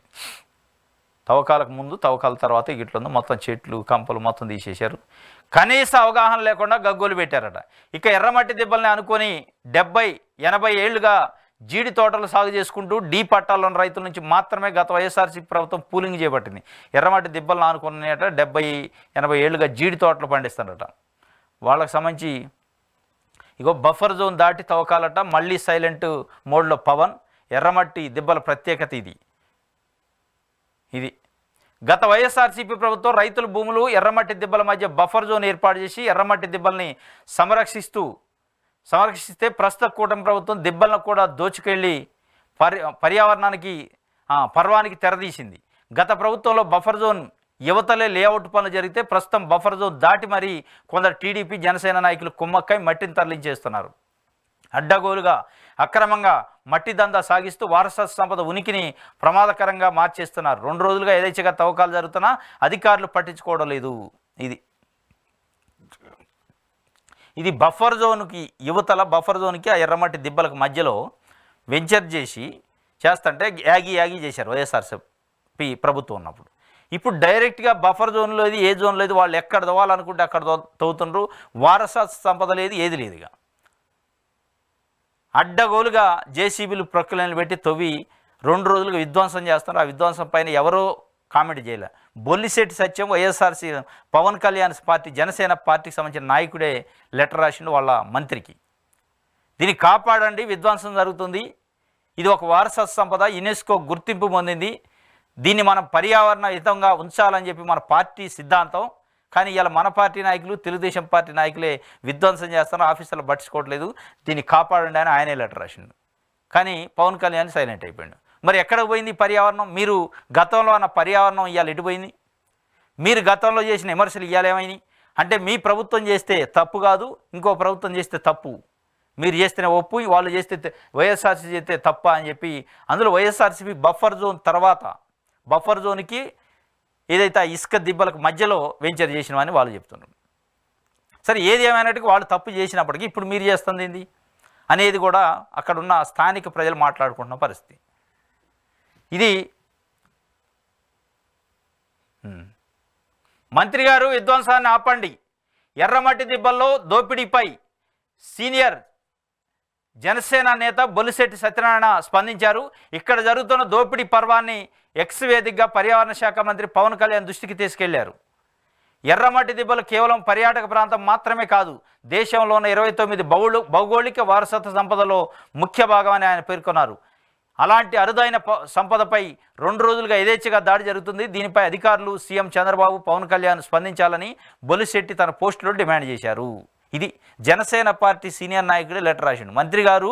తవ్వకాలకు ముందు తవ్వకాల తర్వాత ఇట్లుంది మొత్తం చెట్లు కంపలు మొత్తం తీసేశారు కనీస అవగాహన లేకుండా గగ్గోలు పెట్టారట ఇక ఎర్రమట్టి దిబ్బల్ని అనుకొని డెబ్బై ఎనభై ఏళ్ళుగా జీడి తోటలు సాగు చేసుకుంటూ డీ ఉన్న రైతుల నుంచి మాత్రమే గత వైఎస్ఆర్సీపీ ప్రభుత్వం పూలింగ్ చేపట్టింది ఎర్రమట్టి దిబ్బలను అనుకున్నట డెబ్బై ఎనభై ఏళ్ళుగా జీడి తోటలు పండిస్తారట వాళ్ళకి సంబంధించి ఇగో బఫర్ జోన్ దాటి తవ్వకాలట మళ్ళీ సైలెంట్ మోడ్లో పవన్ ఎర్రమట్టి దిబ్బల ప్రత్యేకత ఇది ఇది గత వైఎస్ఆర్సీపీ ప్రభుత్వం రైతుల భూములు ఎర్రమట్టి దిబ్బల మధ్య బఫర్ జోన్ ఏర్పాటు చేసి ఎర్రమట్టి దిబ్బల్ని సంరక్షిస్తూ సంరక్షిస్తే ప్రస్తుత కూటమి ప్రభుత్వం దిబ్బలను కూడా దోచుకెళ్ళి పరి పర్యావరణానికి పర్వానికి తెరదీసింది గత ప్రభుత్వంలో బఫర్ జోన్ యువతలే లేఅవుట్ పనులు జరిగితే ప్రస్తుతం బఫర్ జోన్ దాటి మరీ కొందరు టీడీపీ జనసేన నాయకులు కుమ్మక్కై మట్టిని తరలించేస్తున్నారు అడ్డగోలుగా అక్రమంగా మట్టి దందా సాగిస్తూ వారసత్వ సంపద ఉనికిని ప్రమాదకరంగా మార్చేస్తున్నారు రెండు రోజులుగా ఏదైతే తవ్వకాలు జరుగుతున్నా అధికారులు పట్టించుకోవడం లేదు ఇది ఇది బఫర్ జోన్కి యువతల బఫర్ జోన్కి ఆ ఎర్రమట్టి దిబ్బలకు మధ్యలో వెంచర్ చేసి చేస్తంటే యాగి యాగి చేశారు వైఎస్ఆర్సీపీ ప్రభుత్వం ఉన్నప్పుడు ఇప్పుడు డైరెక్ట్గా బఫర్ జోన్లో ఇది ఏ జోన్లో ఇది వాళ్ళు ఎక్కడ తవ్వాలనుకుంటే అక్కడ తవ్వుతుండ్రు వారసత్వ సంపద లేదు ఏది లేదుగా అడ్డగోలుగా జేసీబీలు ప్రక్రియలను పెట్టి తవ్వి రెండు రోజులుగా విధ్వంసం చేస్తున్నారు ఆ విధ్వంసం పైన ఎవరో కామెంట్ చేయలే బొల్లిశెట్టి సత్యం వైఎస్ఆర్సీ పవన్ కళ్యాణ్ పార్టీ జనసేన పార్టీకి సంబంధించిన నాయకుడే లెటర్ రాసిండు వాళ్ళ మంత్రికి దీన్ని కాపాడండి విధ్వంసం జరుగుతుంది ఇది ఒక వారసత్వ సంపద యునెస్కో గుర్తింపు పొందింది దీన్ని మనం పర్యావరణ హితంగా ఉంచాలని చెప్పి మన పార్టీ సిద్ధాంతం కానీ ఇవాళ మన పార్టీ నాయకులు తెలుగుదేశం పార్టీ నాయకులే విధ్వంసం చేస్తాను ఆఫీసర్లు పట్టించుకోవట్లేదు దీన్ని కాపాడండి అని ఆయనే లెటర్ రాసిండు కానీ పవన్ కళ్యాణ్ సైలెంట్ అయిపోయాడు మరి ఎక్కడ పోయింది పర్యావరణం మీరు గతంలో అన్న పర్యావరణం ఇవాళ ఎటుపోయింది మీరు గతంలో చేసిన విమర్శలు ఇవ్వాలేమైనాయి అంటే మీ ప్రభుత్వం చేస్తే తప్పు కాదు ఇంకో ప్రభుత్వం చేస్తే తప్పు మీరు చేస్తేనే ఒప్పు వాళ్ళు చేస్తే వైఎస్ఆర్సీ చేస్తే తప్ప అని చెప్పి అందులో వైఎస్ఆర్సీపీ బఫర్ జోన్ తర్వాత బఫర్ జోన్కి ఏదైతే ఆ ఇసుక దిబ్బలకు మధ్యలో వెంచర్ చేసినవని వాళ్ళు చెప్తున్నారు సరే ఏది ఏమైనట్టుగా వాళ్ళు తప్పు చేసినప్పటికీ ఇప్పుడు మీరు చేస్తుంది ఏంది అనేది కూడా అక్కడున్న స్థానిక ప్రజలు మాట్లాడుకుంటున్న పరిస్థితి ఇది మంత్రి గారు విధ్వంసాన్ని ఆపండి ఎర్రమట్టి దిబ్బల్లో దోపిడీపై సీనియర్ జనసేన నేత బొలిశెట్టి సత్యనారాయణ స్పందించారు ఇక్కడ జరుగుతున్న దోపిడీ పర్వాన్ని ఎక్స్ వేదికగా పర్యావరణ శాఖ మంత్రి పవన్ కళ్యాణ్ దృష్టికి తీసుకెళ్లారు ఎర్రమట్టి దిబ్బలు కేవలం పర్యాటక ప్రాంతం మాత్రమే కాదు దేశంలో ఉన్న ఇరవై తొమ్మిది భౌలు భౌగోళిక వారసత్వ సంపదలో ముఖ్య భాగమని ఆయన పేర్కొన్నారు అలాంటి అరుదైన సంపదపై రెండు రోజులుగా యథేచ్ఛగా దాడి జరుగుతుంది దీనిపై అధికారులు సీఎం చంద్రబాబు పవన్ కళ్యాణ్ స్పందించాలని బొలిశెట్టి తన పోస్టులో డిమాండ్ చేశారు ఇది జనసేన పార్టీ సీనియర్ నాయకుడు లెటర్ రాసిండు మంత్రి గారు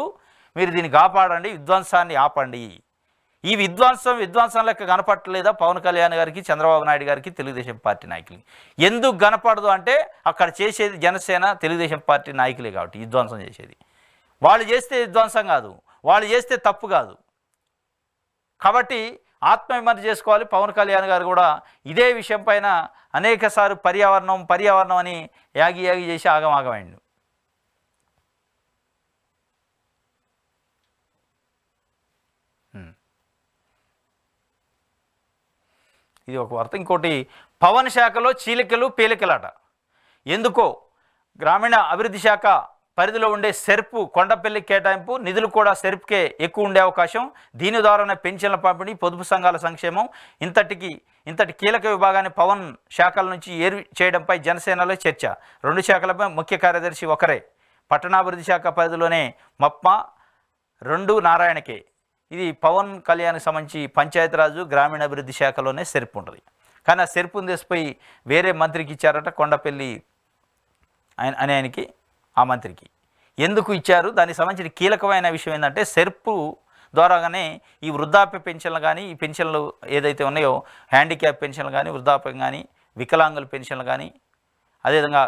మీరు దీన్ని కాపాడండి విధ్వంసాన్ని ఆపండి ఈ విధ్వంసం విధ్వంసం లెక్క కనపట్టలేదా పవన్ కళ్యాణ్ గారికి చంద్రబాబు నాయుడు గారికి తెలుగుదేశం పార్టీ నాయకులకి ఎందుకు కనపడదు అంటే అక్కడ చేసేది జనసేన తెలుగుదేశం పార్టీ నాయకులే కాబట్టి విధ్వంసం చేసేది వాళ్ళు చేస్తే విధ్వంసం కాదు వాళ్ళు చేస్తే తప్పు కాదు కాబట్టి ఆత్మవిమర్శ చేసుకోవాలి పవన్ కళ్యాణ్ గారు కూడా ఇదే విషయం పైన అనేకసార్లు పర్యావరణం పర్యావరణం అని యాగి యాగి చేసి ఆగమాగమైండు ఇది ఒక వార్త ఇంకోటి పవన్ శాఖలో చీలికలు పీలికలాట ఎందుకో గ్రామీణ అభివృద్ధి శాఖ పరిధిలో ఉండే సెర్పు కొండపల్లి కేటాయింపు నిధులు కూడా సెర్ప్కే ఎక్కువ ఉండే అవకాశం దీని ద్వారానే పెన్షన్ల పంపిణీ పొదుపు సంఘాల సంక్షేమం ఇంతటికి ఇంతటి కీలక విభాగాన్ని పవన్ శాఖల నుంచి ఏరు చేయడంపై జనసేనలో చర్చ రెండు శాఖలపై ముఖ్య కార్యదర్శి ఒకరే పట్టణాభివృద్ధి శాఖ పరిధిలోనే మప్ప రెండు నారాయణకే ఇది పవన్ కళ్యాణ్కి సంబంధించి పంచాయతీరాజు గ్రామీణాభివృద్ధి శాఖలోనే సెర్పు ఉంటుంది కానీ ఆ సెర్పును తీసిపోయి వేరే మంత్రికి ఇచ్చారట కొండపల్లి ఆయన అనే ఆయనకి ఆ మంత్రికి ఎందుకు ఇచ్చారు దానికి సంబంధించిన కీలకమైన విషయం ఏంటంటే సెర్పు ద్వారాగానే ఈ వృద్ధాప్య పెన్షన్లు కానీ ఈ పెన్షన్లు ఏదైతే ఉన్నాయో హ్యాండిక్యాప్ పెన్షన్లు కానీ వృద్ధాప్యం కానీ వికలాంగుల పెన్షన్లు కానీ అదేవిధంగా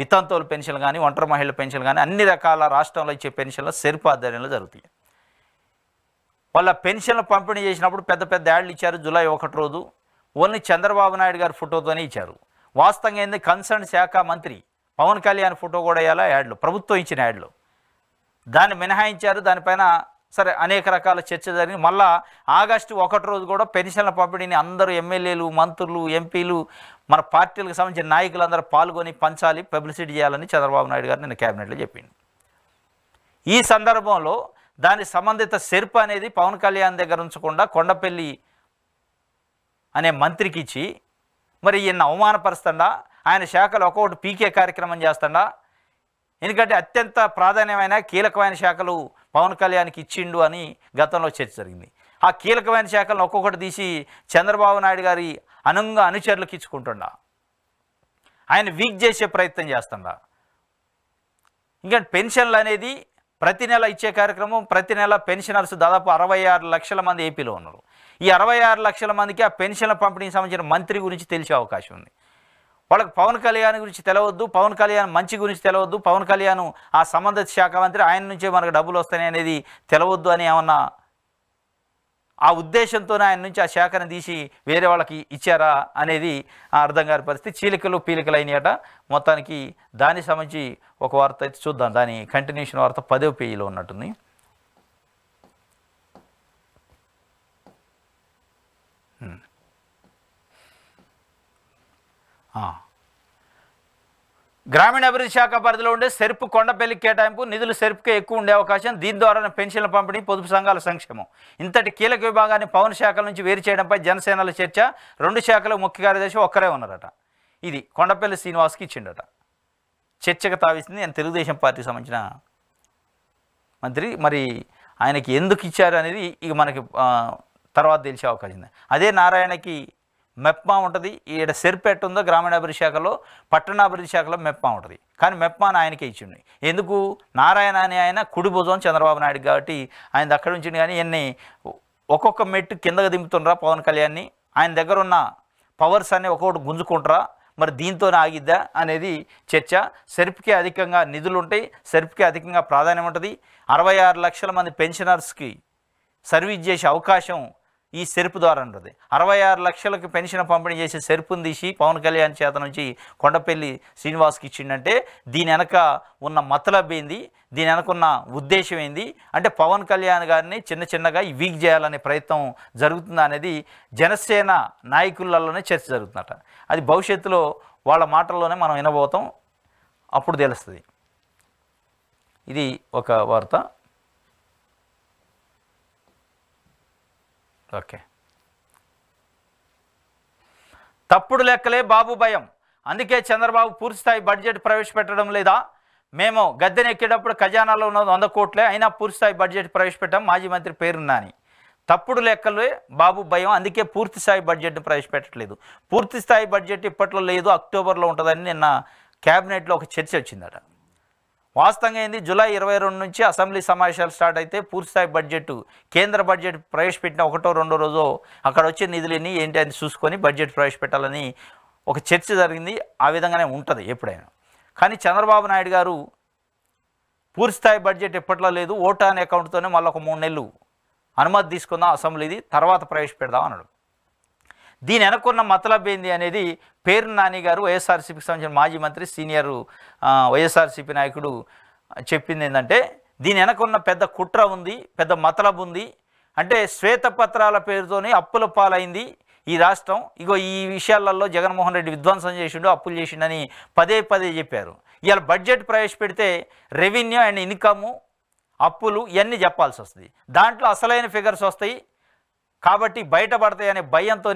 వితంతువుల పెన్షన్లు కానీ ఒంటరి మహిళల పెన్షన్లు కానీ అన్ని రకాల రాష్ట్రంలో ఇచ్చే పెన్షన్లు సెర్పు ఆధ్వర్యంలో జరుగుతాయి వాళ్ళ పెన్షన్లు పంపిణీ చేసినప్పుడు పెద్ద పెద్ద యాడ్లు ఇచ్చారు జూలై ఒకటి రోజు ఓన్లీ చంద్రబాబు నాయుడు గారి ఫోటోతోనే ఇచ్చారు వాస్తవంగా ఏంది కన్సర్న్ శాఖ మంత్రి పవన్ కళ్యాణ్ ఫోటో కూడా వేయాలా యాడ్లు ప్రభుత్వం ఇచ్చిన యాడ్లు దాన్ని మినహాయించారు దానిపైన సరే అనేక రకాల చర్చ జరిగింది మళ్ళా ఆగస్టు ఒకటి రోజు కూడా పెన్షన్ల పంపిణీని అందరూ ఎమ్మెల్యేలు మంత్రులు ఎంపీలు మన పార్టీలకు సంబంధించిన నాయకులందరూ పాల్గొని పంచాలి పబ్లిసిటీ చేయాలని చంద్రబాబు నాయుడు గారు నిన్న కేబినెట్లో చెప్పింది ఈ సందర్భంలో దాని సంబంధిత శెర్పు అనేది పవన్ కళ్యాణ్ దగ్గర ఉంచకుండా కొండపల్లి అనే మంత్రికి ఇచ్చి మరి ఈయన అవమానపరుస్తుండ ఆయన శాఖలు ఒక్కొక్కటి పీకే కార్యక్రమం చేస్తాడా ఎందుకంటే అత్యంత ప్రాధాన్యమైన కీలకమైన శాఖలు పవన్ కళ్యాణ్కి ఇచ్చిండు అని గతంలో చర్చ జరిగింది ఆ కీలకమైన శాఖలను ఒక్కొక్కటి తీసి చంద్రబాబు నాయుడు గారి అనుంగ అనుచరులకు ఇచ్చుకుంటుండ ఆయన వీక్ చేసే ప్రయత్నం చేస్తుండ ఇంకా పెన్షన్లు అనేది ప్రతి నెల ఇచ్చే కార్యక్రమం ప్రతి నెల పెన్షనర్స్ దాదాపు అరవై ఆరు లక్షల మంది ఏపీలో ఉన్నారు ఈ అరవై ఆరు లక్షల మందికి ఆ పెన్షన్ల పంపిణీకి సంబంధించిన మంత్రి గురించి తెలిసే అవకాశం ఉంది వాళ్ళకి పవన్ కళ్యాణ్ గురించి తెలవద్దు పవన్ కళ్యాణ్ మంచి గురించి తెలవద్దు పవన్ కళ్యాణ్ ఆ సంబంధిత శాఖ మంత్రి ఆయన నుంచే మనకు డబ్బులు వస్తాయి అనేది తెలవద్దు అని ఏమన్నా ఆ ఉద్దేశంతో ఆయన నుంచి ఆ శాఖను తీసి వేరే వాళ్ళకి ఇచ్చారా అనేది అర్థం కాని పరిస్థితి చీలికలు పీలికలు అయినాయట మొత్తానికి దానికి సంబంధించి ఒక వార్త అయితే చూద్దాం దాని కంటిన్యూషన్ వార్త పదో పేజీలో ఉన్నట్టుంది గ్రామీణాభివృద్ధి శాఖ పరిధిలో ఉండే సెర్పు కొండపల్లి కేటాయింపు నిధులు సెర్పుకే ఎక్కువ ఉండే అవకాశం దీని ద్వారా పెన్షన్ల పంపిణీ పొదుపు సంఘాల సంక్షేమం ఇంతటి కీలక విభాగాన్ని పవన్ శాఖల నుంచి వేరు చేయడంపై జనసేనల చర్చ రెండు శాఖల ముఖ్య కార్యదర్శి ఒక్కరే ఉన్నారట ఇది కొండపల్లి శ్రీనివాస్కి ఇచ్చిండట చర్చకు తావిస్తుంది ఆయన తెలుగుదేశం పార్టీకి సంబంధించిన మంత్రి మరి ఆయనకి ఎందుకు ఇచ్చారు అనేది ఇక మనకి తర్వాత తెలిసే అవకాశం ఉంది అదే నారాయణకి మెప్మా ఉంటుంది ఈడ సెర్పేట్ ఉందో గ్రామీణాభివృద్ధి శాఖలో పట్టణాభివృద్ధి శాఖలో మెప్మా ఉంటుంది కానీ మెప్మాని ఆయనకే ఇచ్చిండు ఎందుకు నారాయణ అని ఆయన కుడి భుజం చంద్రబాబు నాయుడు కాబట్టి ఆయన అక్కడ నుంచి కానీ ఎన్ని ఒక్కొక్క మెట్టు కిందకు దింపుతుండ్రా పవన్ కళ్యాణ్ని ఆయన దగ్గర ఉన్న పవర్స్ అన్ని ఒక్కొక్కటి గుంజుకుంటారా మరి దీంతో ఆగిద్దా అనేది చర్చ సెర్ప్కి అధికంగా నిధులు ఉంటాయి సెర్ప్కి అధికంగా ప్రాధాన్యం ఉంటుంది అరవై ఆరు లక్షల మంది పెన్షనర్స్కి సర్వీస్ చేసే అవకాశం ఈ సెరుపు ద్వారా ఉంటుంది అరవై ఆరు లక్షలకు పెన్షన్ పంపిణీ చేసే సెర్పును తీసి పవన్ కళ్యాణ్ చేత నుంచి కొండపల్లి శ్రీనివాస్కి ఇచ్చిండంటే దీని వెనక ఉన్న మతలబ్ ఏంది దీని వెనకున్న ఉద్దేశం ఏంది అంటే పవన్ కళ్యాణ్ గారిని చిన్న చిన్నగా వీక్ చేయాలనే ప్రయత్నం జరుగుతుందా అనేది జనసేన నాయకులలోనే చర్చ జరుగుతుందట అది భవిష్యత్తులో వాళ్ళ మాటల్లోనే మనం వినబోతాం అప్పుడు తెలుస్తుంది ఇది ఒక వార్త ఓకే తప్పుడు లెక్కలే బాబు భయం అందుకే చంద్రబాబు పూర్తిస్థాయి బడ్జెట్ ప్రవేశపెట్టడం లేదా మేము గద్దెనెక్కేటప్పుడు ఖజానాలో ఉన్నది వంద కోట్లే అయినా పూర్తిస్థాయి బడ్జెట్ ప్రవేశపెట్టాం మాజీ మంత్రి పేరున్నాని తప్పుడు లెక్కలే బాబు భయం అందుకే పూర్తిస్థాయి బడ్జెట్ని ప్రవేశపెట్టట్లేదు పూర్తిస్థాయి బడ్జెట్ ఇప్పట్లో లేదు అక్టోబర్లో ఉంటుందని నిన్న క్యాబినెట్లో ఒక చర్చ వచ్చిందట వాస్తవంగా ఏంది జూలై ఇరవై రెండు నుంచి అసెంబ్లీ సమావేశాలు స్టార్ట్ అయితే పూర్తిస్థాయి బడ్జెట్ కేంద్ర బడ్జెట్ ప్రవేశపెట్టిన ఒకటో రెండో రోజు అక్కడ వచ్చే నిధులని ఏంటి అని చూసుకొని బడ్జెట్ ప్రవేశపెట్టాలని ఒక చర్చ జరిగింది ఆ విధంగానే ఉంటుంది ఎప్పుడైనా కానీ చంద్రబాబు నాయుడు గారు పూర్తిస్థాయి బడ్జెట్ ఎప్పట్లో లేదు ఓటాన్ అకౌంట్తోనే మళ్ళీ ఒక మూడు నెలలు అనుమతి తీసుకుందాం అసెంబ్లీది తర్వాత ప్రవేశపెడదాం అన్నాడు దీని వెనకున్న మతలబ్ ఏంది అనేది పేరు నాని గారు వైఎస్ఆర్సీపీకి సంబంధించిన మాజీ మంత్రి సీనియర్ వైఎస్ఆర్సీపీ నాయకుడు చెప్పింది ఏంటంటే దీని వెనకున్న పెద్ద కుట్ర ఉంది పెద్ద మతలబ్ ఉంది అంటే శ్వేతపత్రాల పేరుతోనే అప్పుల పాలైంది ఈ రాష్ట్రం ఇగో ఈ విషయాలలో జగన్మోహన్ రెడ్డి విధ్వంసం చేసిండు అప్పులు చేసిండని పదే పదే చెప్పారు ఇవాళ బడ్జెట్ ప్రవేశపెడితే రెవెన్యూ అండ్ ఇన్కము అప్పులు ఇవన్నీ చెప్పాల్సి వస్తుంది దాంట్లో అసలైన ఫిగర్స్ వస్తాయి కాబట్టి బయటపడతాయి అనే భయంతో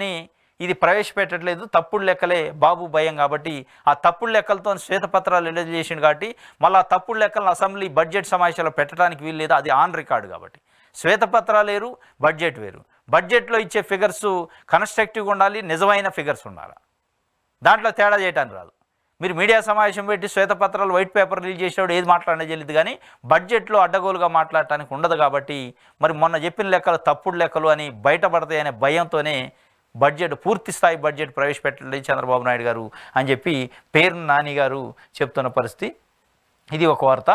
ఇది ప్రవేశపెట్టట్లేదు తప్పుడు లెక్కలే బాబు భయం కాబట్టి ఆ తప్పుడు లెక్కలతో శ్వేతపత్రాలు రిలీజ్ చేసిండు కాబట్టి మళ్ళీ ఆ తప్పుడు లెక్కలను అసెంబ్లీ బడ్జెట్ సమావేశాలు పెట్టడానికి వీలు లేదు అది ఆన్ రికార్డు కాబట్టి శ్వేతపత్రాలు వేరు బడ్జెట్ వేరు బడ్జెట్లో ఇచ్చే ఫిగర్స్ కన్స్ట్రక్టివ్గా ఉండాలి నిజమైన ఫిగర్స్ ఉండాలి దాంట్లో తేడా చేయడానికి రాదు మీరు మీడియా సమావేశం పెట్టి శ్వేతపత్రాలు వైట్ పేపర్ రిలీజ్ చేసేవాడు ఏది మాట్లాడడం తెలియదు కానీ బడ్జెట్లో అడ్డగోలుగా మాట్లాడటానికి ఉండదు కాబట్టి మరి మొన్న చెప్పిన లెక్కలు తప్పుడు లెక్కలు అని బయటపడతాయనే భయంతోనే బడ్జెట్ పూర్తి స్థాయి బడ్జెట్ ప్రవేశపెట్టండి చంద్రబాబు నాయుడు గారు అని చెప్పి పేరు నాని గారు చెప్తున్న పరిస్థితి ఇది ఒక వార్త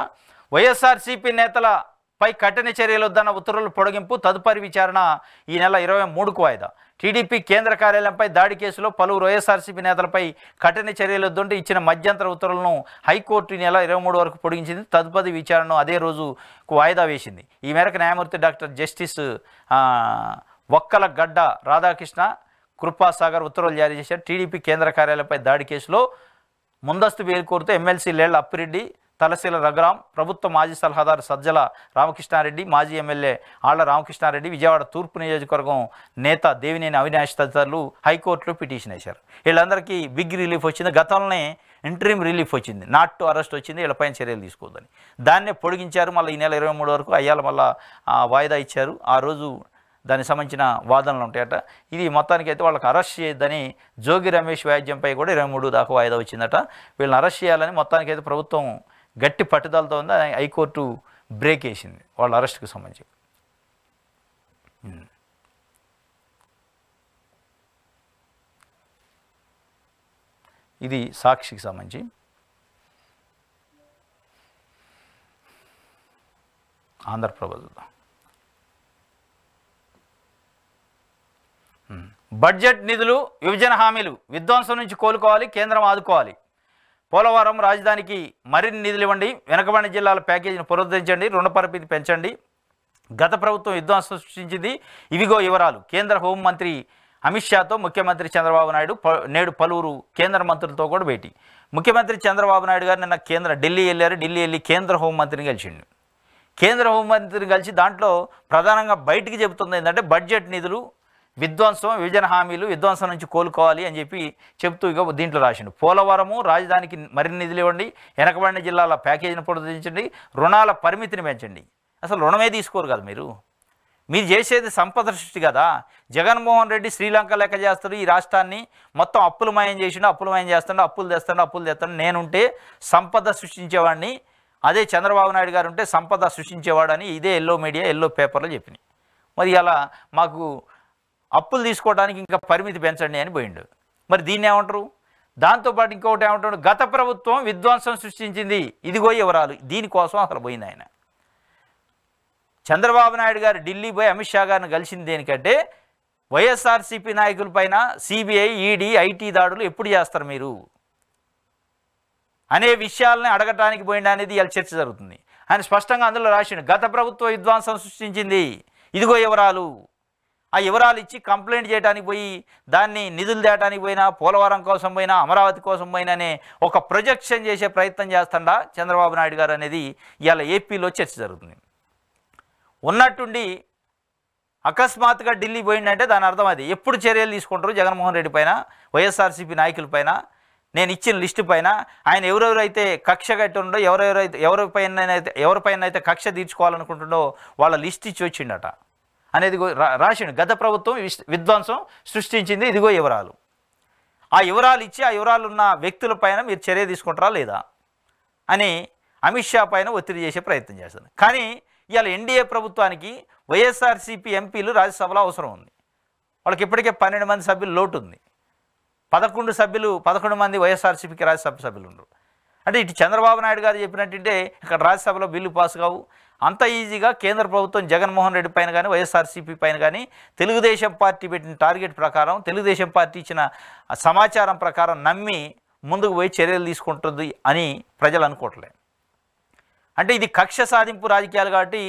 వైఎస్ఆర్సీపీ నేతలపై కఠిన చర్యలు వద్దన్న ఉత్తర్వుల పొడిగింపు తదుపరి విచారణ ఈ నెల ఇరవై మూడుకు వాయిదా టీడీపీ కేంద్ర కార్యాలయంపై దాడి కేసులో పలువురు వైఎస్ఆర్సీపీ నేతలపై కఠిన చర్యలు వద్దంటే ఇచ్చిన మధ్యంతర ఉత్తర్వులను హైకోర్టు నెల ఇరవై మూడు వరకు పొడిగించింది తదుపరి విచారణను అదే రోజు వాయిదా వేసింది ఈ మేరకు న్యాయమూర్తి డాక్టర్ జస్టిస్ ఒక్కల గడ్డ రాధాకృష్ణ కృపాసాగర్ ఉత్తర్వులు జారీ చేశారు టీడీపీ కేంద్ర కార్యాలయంపై దాడి కేసులో ముందస్తు బెయిల్ కోరుతూ ఎమ్మెల్సీ లేళ్ల అప్పిరెడ్డి తలశీల రఘురాం ప్రభుత్వ మాజీ సలహాదారు సజ్జల రామకృష్ణారెడ్డి మాజీ ఎమ్మెల్యే ఆళ్ల రామకృష్ణారెడ్డి విజయవాడ తూర్పు నియోజకవర్గం నేత దేవినేని అవినాష్ తదితరులు హైకోర్టులో పిటిషన్ వేశారు వీళ్ళందరికీ బిగ్ రిలీఫ్ వచ్చింది గతంలోనే ఇంట్రీమ్ రిలీఫ్ వచ్చింది నాట్ టు అరెస్ట్ వచ్చింది వీళ్ళపైన చర్యలు తీసుకోవద్దని దాన్నే పొడిగించారు మళ్ళీ ఈ నెల ఇరవై మూడు వరకు అయ్యాల మళ్ళీ వాయిదా ఇచ్చారు ఆ రోజు దానికి సంబంధించిన వాదనలు ఉంటాయట ఇది మొత్తానికి అయితే వాళ్ళకి అరెస్ట్ చేయొద్దని జోగి రమేష్ వ్యాజ్యంపై కూడా ఇరవై మూడు దాకా వాయిదా వచ్చిందట వీళ్ళని అరెస్ట్ చేయాలని మొత్తానికి అయితే ప్రభుత్వం గట్టి పట్టుదలతో ఉంది హైకోర్టు బ్రేక్ వేసింది వాళ్ళ అరెస్ట్కి సంబంధించి ఇది సాక్షికి సంబంధించి ఆంధ్రప్రభుత్వం బడ్జెట్ నిధులు విభజన హామీలు విధ్వంసం నుంచి కోలుకోవాలి కేంద్రం ఆదుకోవాలి పోలవరం రాజధానికి మరిన్ని నిధులు ఇవ్వండి వెనకబడి జిల్లాల ప్యాకేజీని పునరుద్ధరించండి రుణ పరిమితి పెంచండి గత ప్రభుత్వం విధ్వంసం సృష్టించింది ఇవిగో వివరాలు కేంద్ర హోంమంత్రి అమిత్ షాతో ముఖ్యమంత్రి చంద్రబాబు నాయుడు నేడు పలువురు కేంద్ర మంత్రులతో కూడా భేటీ ముఖ్యమంత్రి చంద్రబాబు నాయుడు గారు నిన్న కేంద్ర ఢిల్లీ వెళ్ళారు ఢిల్లీ వెళ్ళి కేంద్ర హోంమంత్రిని కలిసిండు కేంద్ర హోంమంత్రిని కలిసి దాంట్లో ప్రధానంగా బయటికి చెబుతుంది ఏంటంటే బడ్జెట్ నిధులు విధ్వంసం విభజన హామీలు విధ్వంసం నుంచి కోలుకోవాలి అని చెప్పి చెప్తూ ఇక దీంట్లో రాసిండు పోలవరము రాజధానికి మరిన్ని నిధులు ఇవ్వండి వెనకబడిన జిల్లాల ప్యాకేజీని పొడదించండి రుణాల పరిమితిని పెంచండి అసలు రుణమే తీసుకోరు కదా మీరు మీరు చేసేది సంపద సృష్టి కదా జగన్మోహన్ రెడ్డి శ్రీలంక లెక్క చేస్తాడు ఈ రాష్ట్రాన్ని మొత్తం అప్పులు మాయం చేసిండు అప్పులు మాయం చేస్తాడు అప్పులు తెస్తాడు అప్పులు తెస్తాడు నేనుంటే సంపద సృష్టించేవాడిని అదే చంద్రబాబు నాయుడు గారు ఉంటే సంపద సృష్టించేవాడని ఇదే ఎల్లో మీడియా ఎల్లో పేపర్లో చెప్పినాయి మరి అలా మాకు అప్పులు తీసుకోవడానికి ఇంకా పరిమితి పెంచండి అని పోయిండు మరి దీన్ని ఏమంటారు దాంతోపాటు ఇంకొకటి ఏమంటాడు గత ప్రభుత్వం విధ్వంసం సృష్టించింది ఇదిగో వివరాలు దీనికోసం అసలు పోయింది ఆయన చంద్రబాబు నాయుడు గారు ఢిల్లీ పోయి అమిత్ షా గారిని కలిసింది దేనికంటే వైఎస్ఆర్సీపీ పైన సిబిఐ ఈడీ ఐటీ దాడులు ఎప్పుడు చేస్తారు మీరు అనే విషయాలని అడగటానికి పోయింది అనేది ఇలా చర్చ జరుగుతుంది ఆయన స్పష్టంగా అందులో రాసిండు గత ప్రభుత్వ విధ్వంసం సృష్టించింది ఇదిగో వివరాలు ఆ వివరాలు ఇచ్చి కంప్లైంట్ చేయడానికి పోయి దాన్ని నిధులు తేటానికి పోయినా పోలవరం కోసం పోయినా అమరావతి కోసం పోయినానే ఒక ప్రొజెక్షన్ చేసే ప్రయత్నం చేస్తుండా చంద్రబాబు నాయుడు గారు అనేది ఇవాళ ఏపీలో చర్చ జరుగుతుంది ఉన్నట్టుండి అకస్మాత్తుగా ఢిల్లీ పోయిందంటే దాని అర్థం అది ఎప్పుడు చర్యలు తీసుకుంటారు జగన్మోహన్ రెడ్డి పైన వైఎస్ఆర్సీపీ నాయకుల పైన నేను ఇచ్చిన లిస్టు పైన ఆయన ఎవరెవరైతే కక్ష కట్టిండో ఎవరెవరైతే ఎవరిపైన ఎవరిపైన అయితే కక్ష తీర్చుకోవాలనుకుంటుండో వాళ్ళ లిస్ట్ ఇచ్చి వచ్చిండట అనేది రాసిండు గత ప్రభుత్వం విధ్వంసం సృష్టించింది ఇదిగో వివరాలు ఆ వివరాలు ఇచ్చి ఆ వివరాలు ఉన్న వ్యక్తుల పైన మీరు చర్య తీసుకుంటారా లేదా అని అమిత్ షా పైన ఒత్తిడి చేసే ప్రయత్నం చేస్తుంది కానీ ఇవాళ ఎన్డీఏ ప్రభుత్వానికి వైఎస్ఆర్సీపీ ఎంపీలు రాజ్యసభలో అవసరం ఉంది వాళ్ళకి ఇప్పటికే పన్నెండు మంది సభ్యులు లోటు ఉంది పదకొండు సభ్యులు పదకొండు మంది వైఎస్ఆర్సీపీకి రాజ్యసభ సభ్యులు ఉండరు అంటే ఇటు చంద్రబాబు నాయుడు గారు అంటే ఇక్కడ రాజ్యసభలో బిల్లు పాస్ కావు అంత ఈజీగా కేంద్ర ప్రభుత్వం జగన్మోహన్ రెడ్డి పైన కానీ వైఎస్ఆర్సీపీ పైన కానీ తెలుగుదేశం పార్టీ పెట్టిన టార్గెట్ ప్రకారం తెలుగుదేశం పార్టీ ఇచ్చిన సమాచారం ప్రకారం నమ్మి ముందుకు పోయి చర్యలు తీసుకుంటుంది అని ప్రజలు అనుకోవట్లేదు అంటే ఇది కక్ష సాధింపు రాజకీయాలు కాబట్టి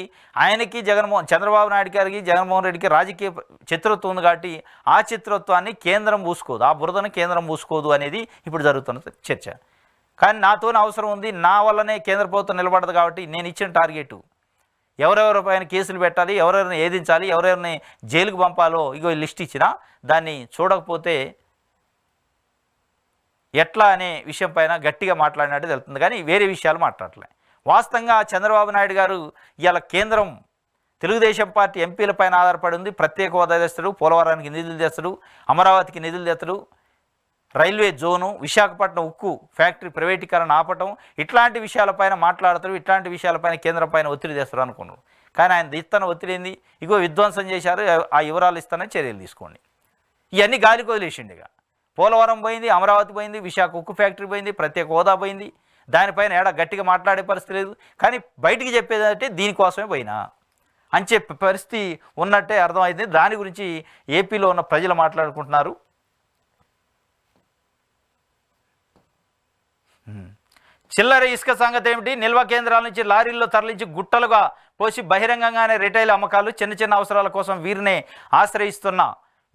ఆయనకి జగన్మోహన్ చంద్రబాబు నాయుడు గారికి జగన్మోహన్ రెడ్డికి రాజకీయ చిత్రత్వం ఉంది కాబట్టి ఆ చిత్రత్వాన్ని కేంద్రం పూసుకోదు ఆ బురదను కేంద్రం పూసుకోదు అనేది ఇప్పుడు జరుగుతున్న చర్చ కానీ నాతోనే అవసరం ఉంది నా వల్లనే కేంద్ర ప్రభుత్వం నిలబడదు కాబట్టి నేను ఇచ్చిన టార్గెట్ ఎవరెవరి పైన కేసులు పెట్టాలి ఎవరెవరిని ఏదించాలి ఎవరెవరిని జైలుకు పంపాలో ఇగో లిస్ట్ ఇచ్చిన దాన్ని చూడకపోతే ఎట్లా అనే విషయం పైన గట్టిగా మాట్లాడినట్టు తెలుస్తుంది కానీ వేరే విషయాలు మాట్లాడలే వాస్తవంగా చంద్రబాబు నాయుడు గారు ఇవాళ కేంద్రం తెలుగుదేశం పార్టీ ఎంపీలపైన ఆధారపడి ఉంది ప్రత్యేక హోదా తెస్తాడు పోలవరానికి నిధులు తెస్తాడు అమరావతికి నిధులు తెస్తాడు రైల్వే జోను విశాఖపట్నం ఉక్కు ఫ్యాక్టరీ ప్రైవేటీకరణ ఆపటం ఇట్లాంటి విషయాలపైన మాట్లాడతారు ఇట్లాంటి విషయాలపైన కేంద్రం పైన ఒత్తిడి చేస్తారు అనుకున్నారు కానీ ఆయన ఇస్తాను ఒత్తిడి ఏంది ఇగో విధ్వంసం చేశారు ఆ వివరాలు ఇస్తానని చర్యలు తీసుకోండి ఇవన్నీ గాలికి వదిలేసిండు ఇక పోలవరం పోయింది అమరావతి పోయింది విశాఖ ఉక్కు ఫ్యాక్టరీ పోయింది ప్రత్యేక హోదా పోయింది దానిపైన ఏడ గట్టిగా మాట్లాడే పరిస్థితి లేదు కానీ బయటికి చెప్పేదంటే దీనికోసమే పోయినా అని చెప్పే పరిస్థితి ఉన్నట్టే అర్థమైంది దాని గురించి ఏపీలో ఉన్న ప్రజలు మాట్లాడుకుంటున్నారు చిల్లర ఇసుక సంగతి ఏమిటి నిల్వ కేంద్రాల నుంచి లారీల్లో తరలించి గుట్టలుగా పోసి బహిరంగంగానే రిటైల్ అమ్మకాలు చిన్న చిన్న అవసరాల కోసం వీరినే ఆశ్రయిస్తున్న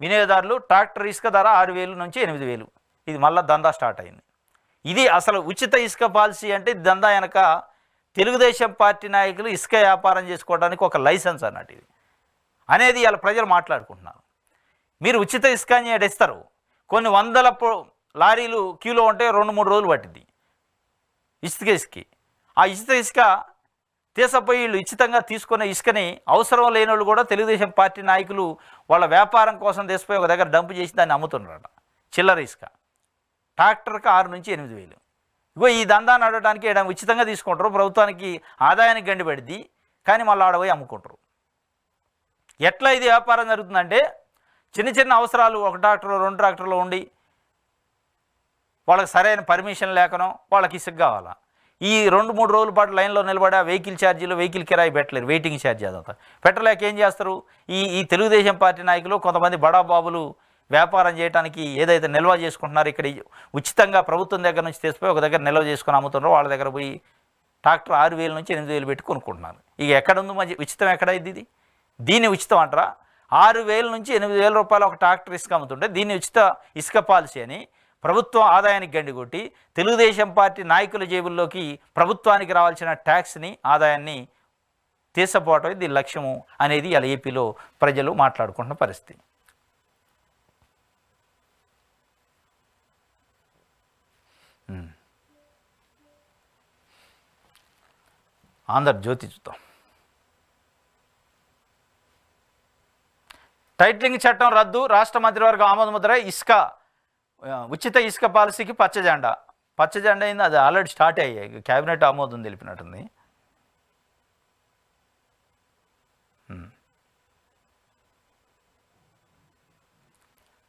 వినియోగదారులు ట్రాక్టర్ ఇసుక ధర ఆరు వేలు నుంచి ఎనిమిది వేలు ఇది మళ్ళీ దందా స్టార్ట్ అయింది ఇది అసలు ఉచిత ఇసుక పాలసీ అంటే దందా వెనక తెలుగుదేశం పార్టీ నాయకులు ఇసుక వ్యాపారం చేసుకోవడానికి ఒక లైసెన్స్ అన్నట్టు ఇది అనేది ఇలా ప్రజలు మాట్లాడుకుంటున్నారు మీరు ఉచిత ఇసుక అని ఇస్తారు కొన్ని వందల లారీలు క్యూలో ఉంటే రెండు మూడు రోజులు పట్టింది ఇసుక ఇసుకి ఆ ఇసుక ఇసుక తీసపోయి ఉచితంగా తీసుకున్న ఇసుకని అవసరం లేని వాళ్ళు కూడా తెలుగుదేశం పార్టీ నాయకులు వాళ్ళ వ్యాపారం కోసం తీసిపోయి ఒక దగ్గర డంప్ చేసి దాన్ని అమ్ముతున్నారట చిల్లర ఇసుక ట్రాక్టర్కి ఆరు నుంచి ఎనిమిది వేలు ఇగో ఈ దందా నడవడానికి ఏడా ఉచితంగా తీసుకుంటారు ప్రభుత్వానికి ఆదాయానికి గండి పెడిద్ది కానీ మళ్ళీ ఆడపోయి అమ్ముకుంటారు ఎట్లా ఇది వ్యాపారం జరుగుతుందంటే చిన్న చిన్న అవసరాలు ఒక ట్రాక్టర్లో రెండు ట్రాక్టర్లో ఉండి వాళ్ళకి సరైన పర్మిషన్ లేకనో వాళ్ళకి ఇసుగు కావాలా ఈ రెండు మూడు రోజుల పాటు లైన్లో నిలబడి ఆ వెహికల్ ఛార్జీలు వెహికల్ కిరాయి పెట్టలేరు వెయిటింగ్ ఛార్జీ అదంతా పెట్టలేక ఏం చేస్తారు ఈ ఈ తెలుగుదేశం పార్టీ నాయకులు కొంతమంది బడాబాబులు వ్యాపారం చేయడానికి ఏదైతే నిల్వ చేసుకుంటున్నారో ఇక్కడ ఉచితంగా ప్రభుత్వం దగ్గర నుంచి తెచ్చిపోయి ఒక దగ్గర నిల్వ చేసుకుని అమ్ముతున్నారో వాళ్ళ దగ్గర పోయి ట్రాక్టర్ ఆరు వేల నుంచి ఎనిమిది వేలు పెట్టి కొనుక్కుంటున్నారు ఇక ఎక్కడుంది మంచి ఉచితం ఎక్కడైంది ఇది దీన్ని ఉచితం అంటారా ఆరు వేల నుంచి ఎనిమిది వేల రూపాయలు ఒక ట్రాక్టర్ ఇసుక అమ్ముతుంటే దీన్ని ఉచిత ఇసుక పాలసీ అని ప్రభుత్వం ఆదాయానికి గండిగొట్టి తెలుగుదేశం పార్టీ నాయకుల జేబుల్లోకి ప్రభుత్వానికి రావాల్సిన ట్యాక్స్ని ఆదాయాన్ని తీసపోవటం ఇది లక్ష్యము అనేది ఇలా ఏపీలో ప్రజలు మాట్లాడుకుంటున్న పరిస్థితి ఆంధ్రజ్యోతి చూద్దాం టైట్లింగ్ చట్టం రద్దు రాష్ట్ర మంత్రివర్గం ఆమోదముద్ర ఇస్కా ఉచిత ఇసుక పాలసీకి పచ్చ జెండా పచ్చ జెండా అయింది అది ఆల్రెడీ స్టార్ట్ అయ్యాయి క్యాబినెట్ ఆమోదం తెలిపినట్టుంది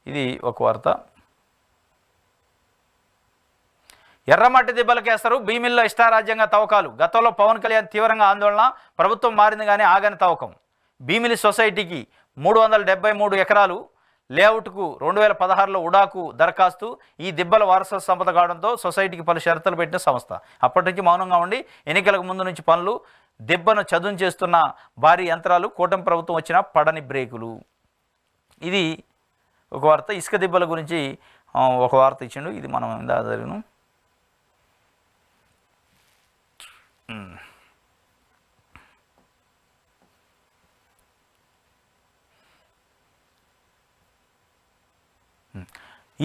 ఇది ఒక వార్త ఎర్రమట్టి దెబ్బలకేస్తారు భీమిల్లో ఇష్టారాజ్యంగా తవ్వకాలు గతంలో పవన్ కళ్యాణ్ తీవ్రంగా ఆందోళన ప్రభుత్వం మారింది కానీ ఆగని తవ్వకం భీమిలి సొసైటీకి మూడు వందల మూడు ఎకరాలు లేఅవుట్కు రెండు వేల పదహారులో ఉడాకు దరఖాస్తు ఈ దిబ్బల వారసత్వ సంపద కావడంతో సొసైటీకి పలు షరతులు పెట్టిన సంస్థ అప్పటి నుంచి మౌనంగా ఉండి ఎన్నికలకు ముందు నుంచి పనులు దెబ్బను చదును చేస్తున్న భారీ యంత్రాలు కూటమి ప్రభుత్వం వచ్చిన పడని బ్రేకులు ఇది ఒక వార్త ఇసుక దిబ్బల గురించి ఒక వార్త ఇచ్చిండు ఇది మనం ఇందా జరిగిన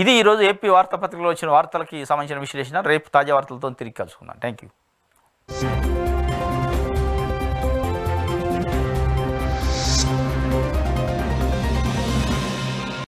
ఇది ఈరోజు ఏపీ వార్తాపత్రికలో వచ్చిన వార్తలకి సంబంధించిన విశ్లేషణ రేపు తాజా వార్తలతో తిరిగి కలుసుకుందాం థ్యాంక్ యూ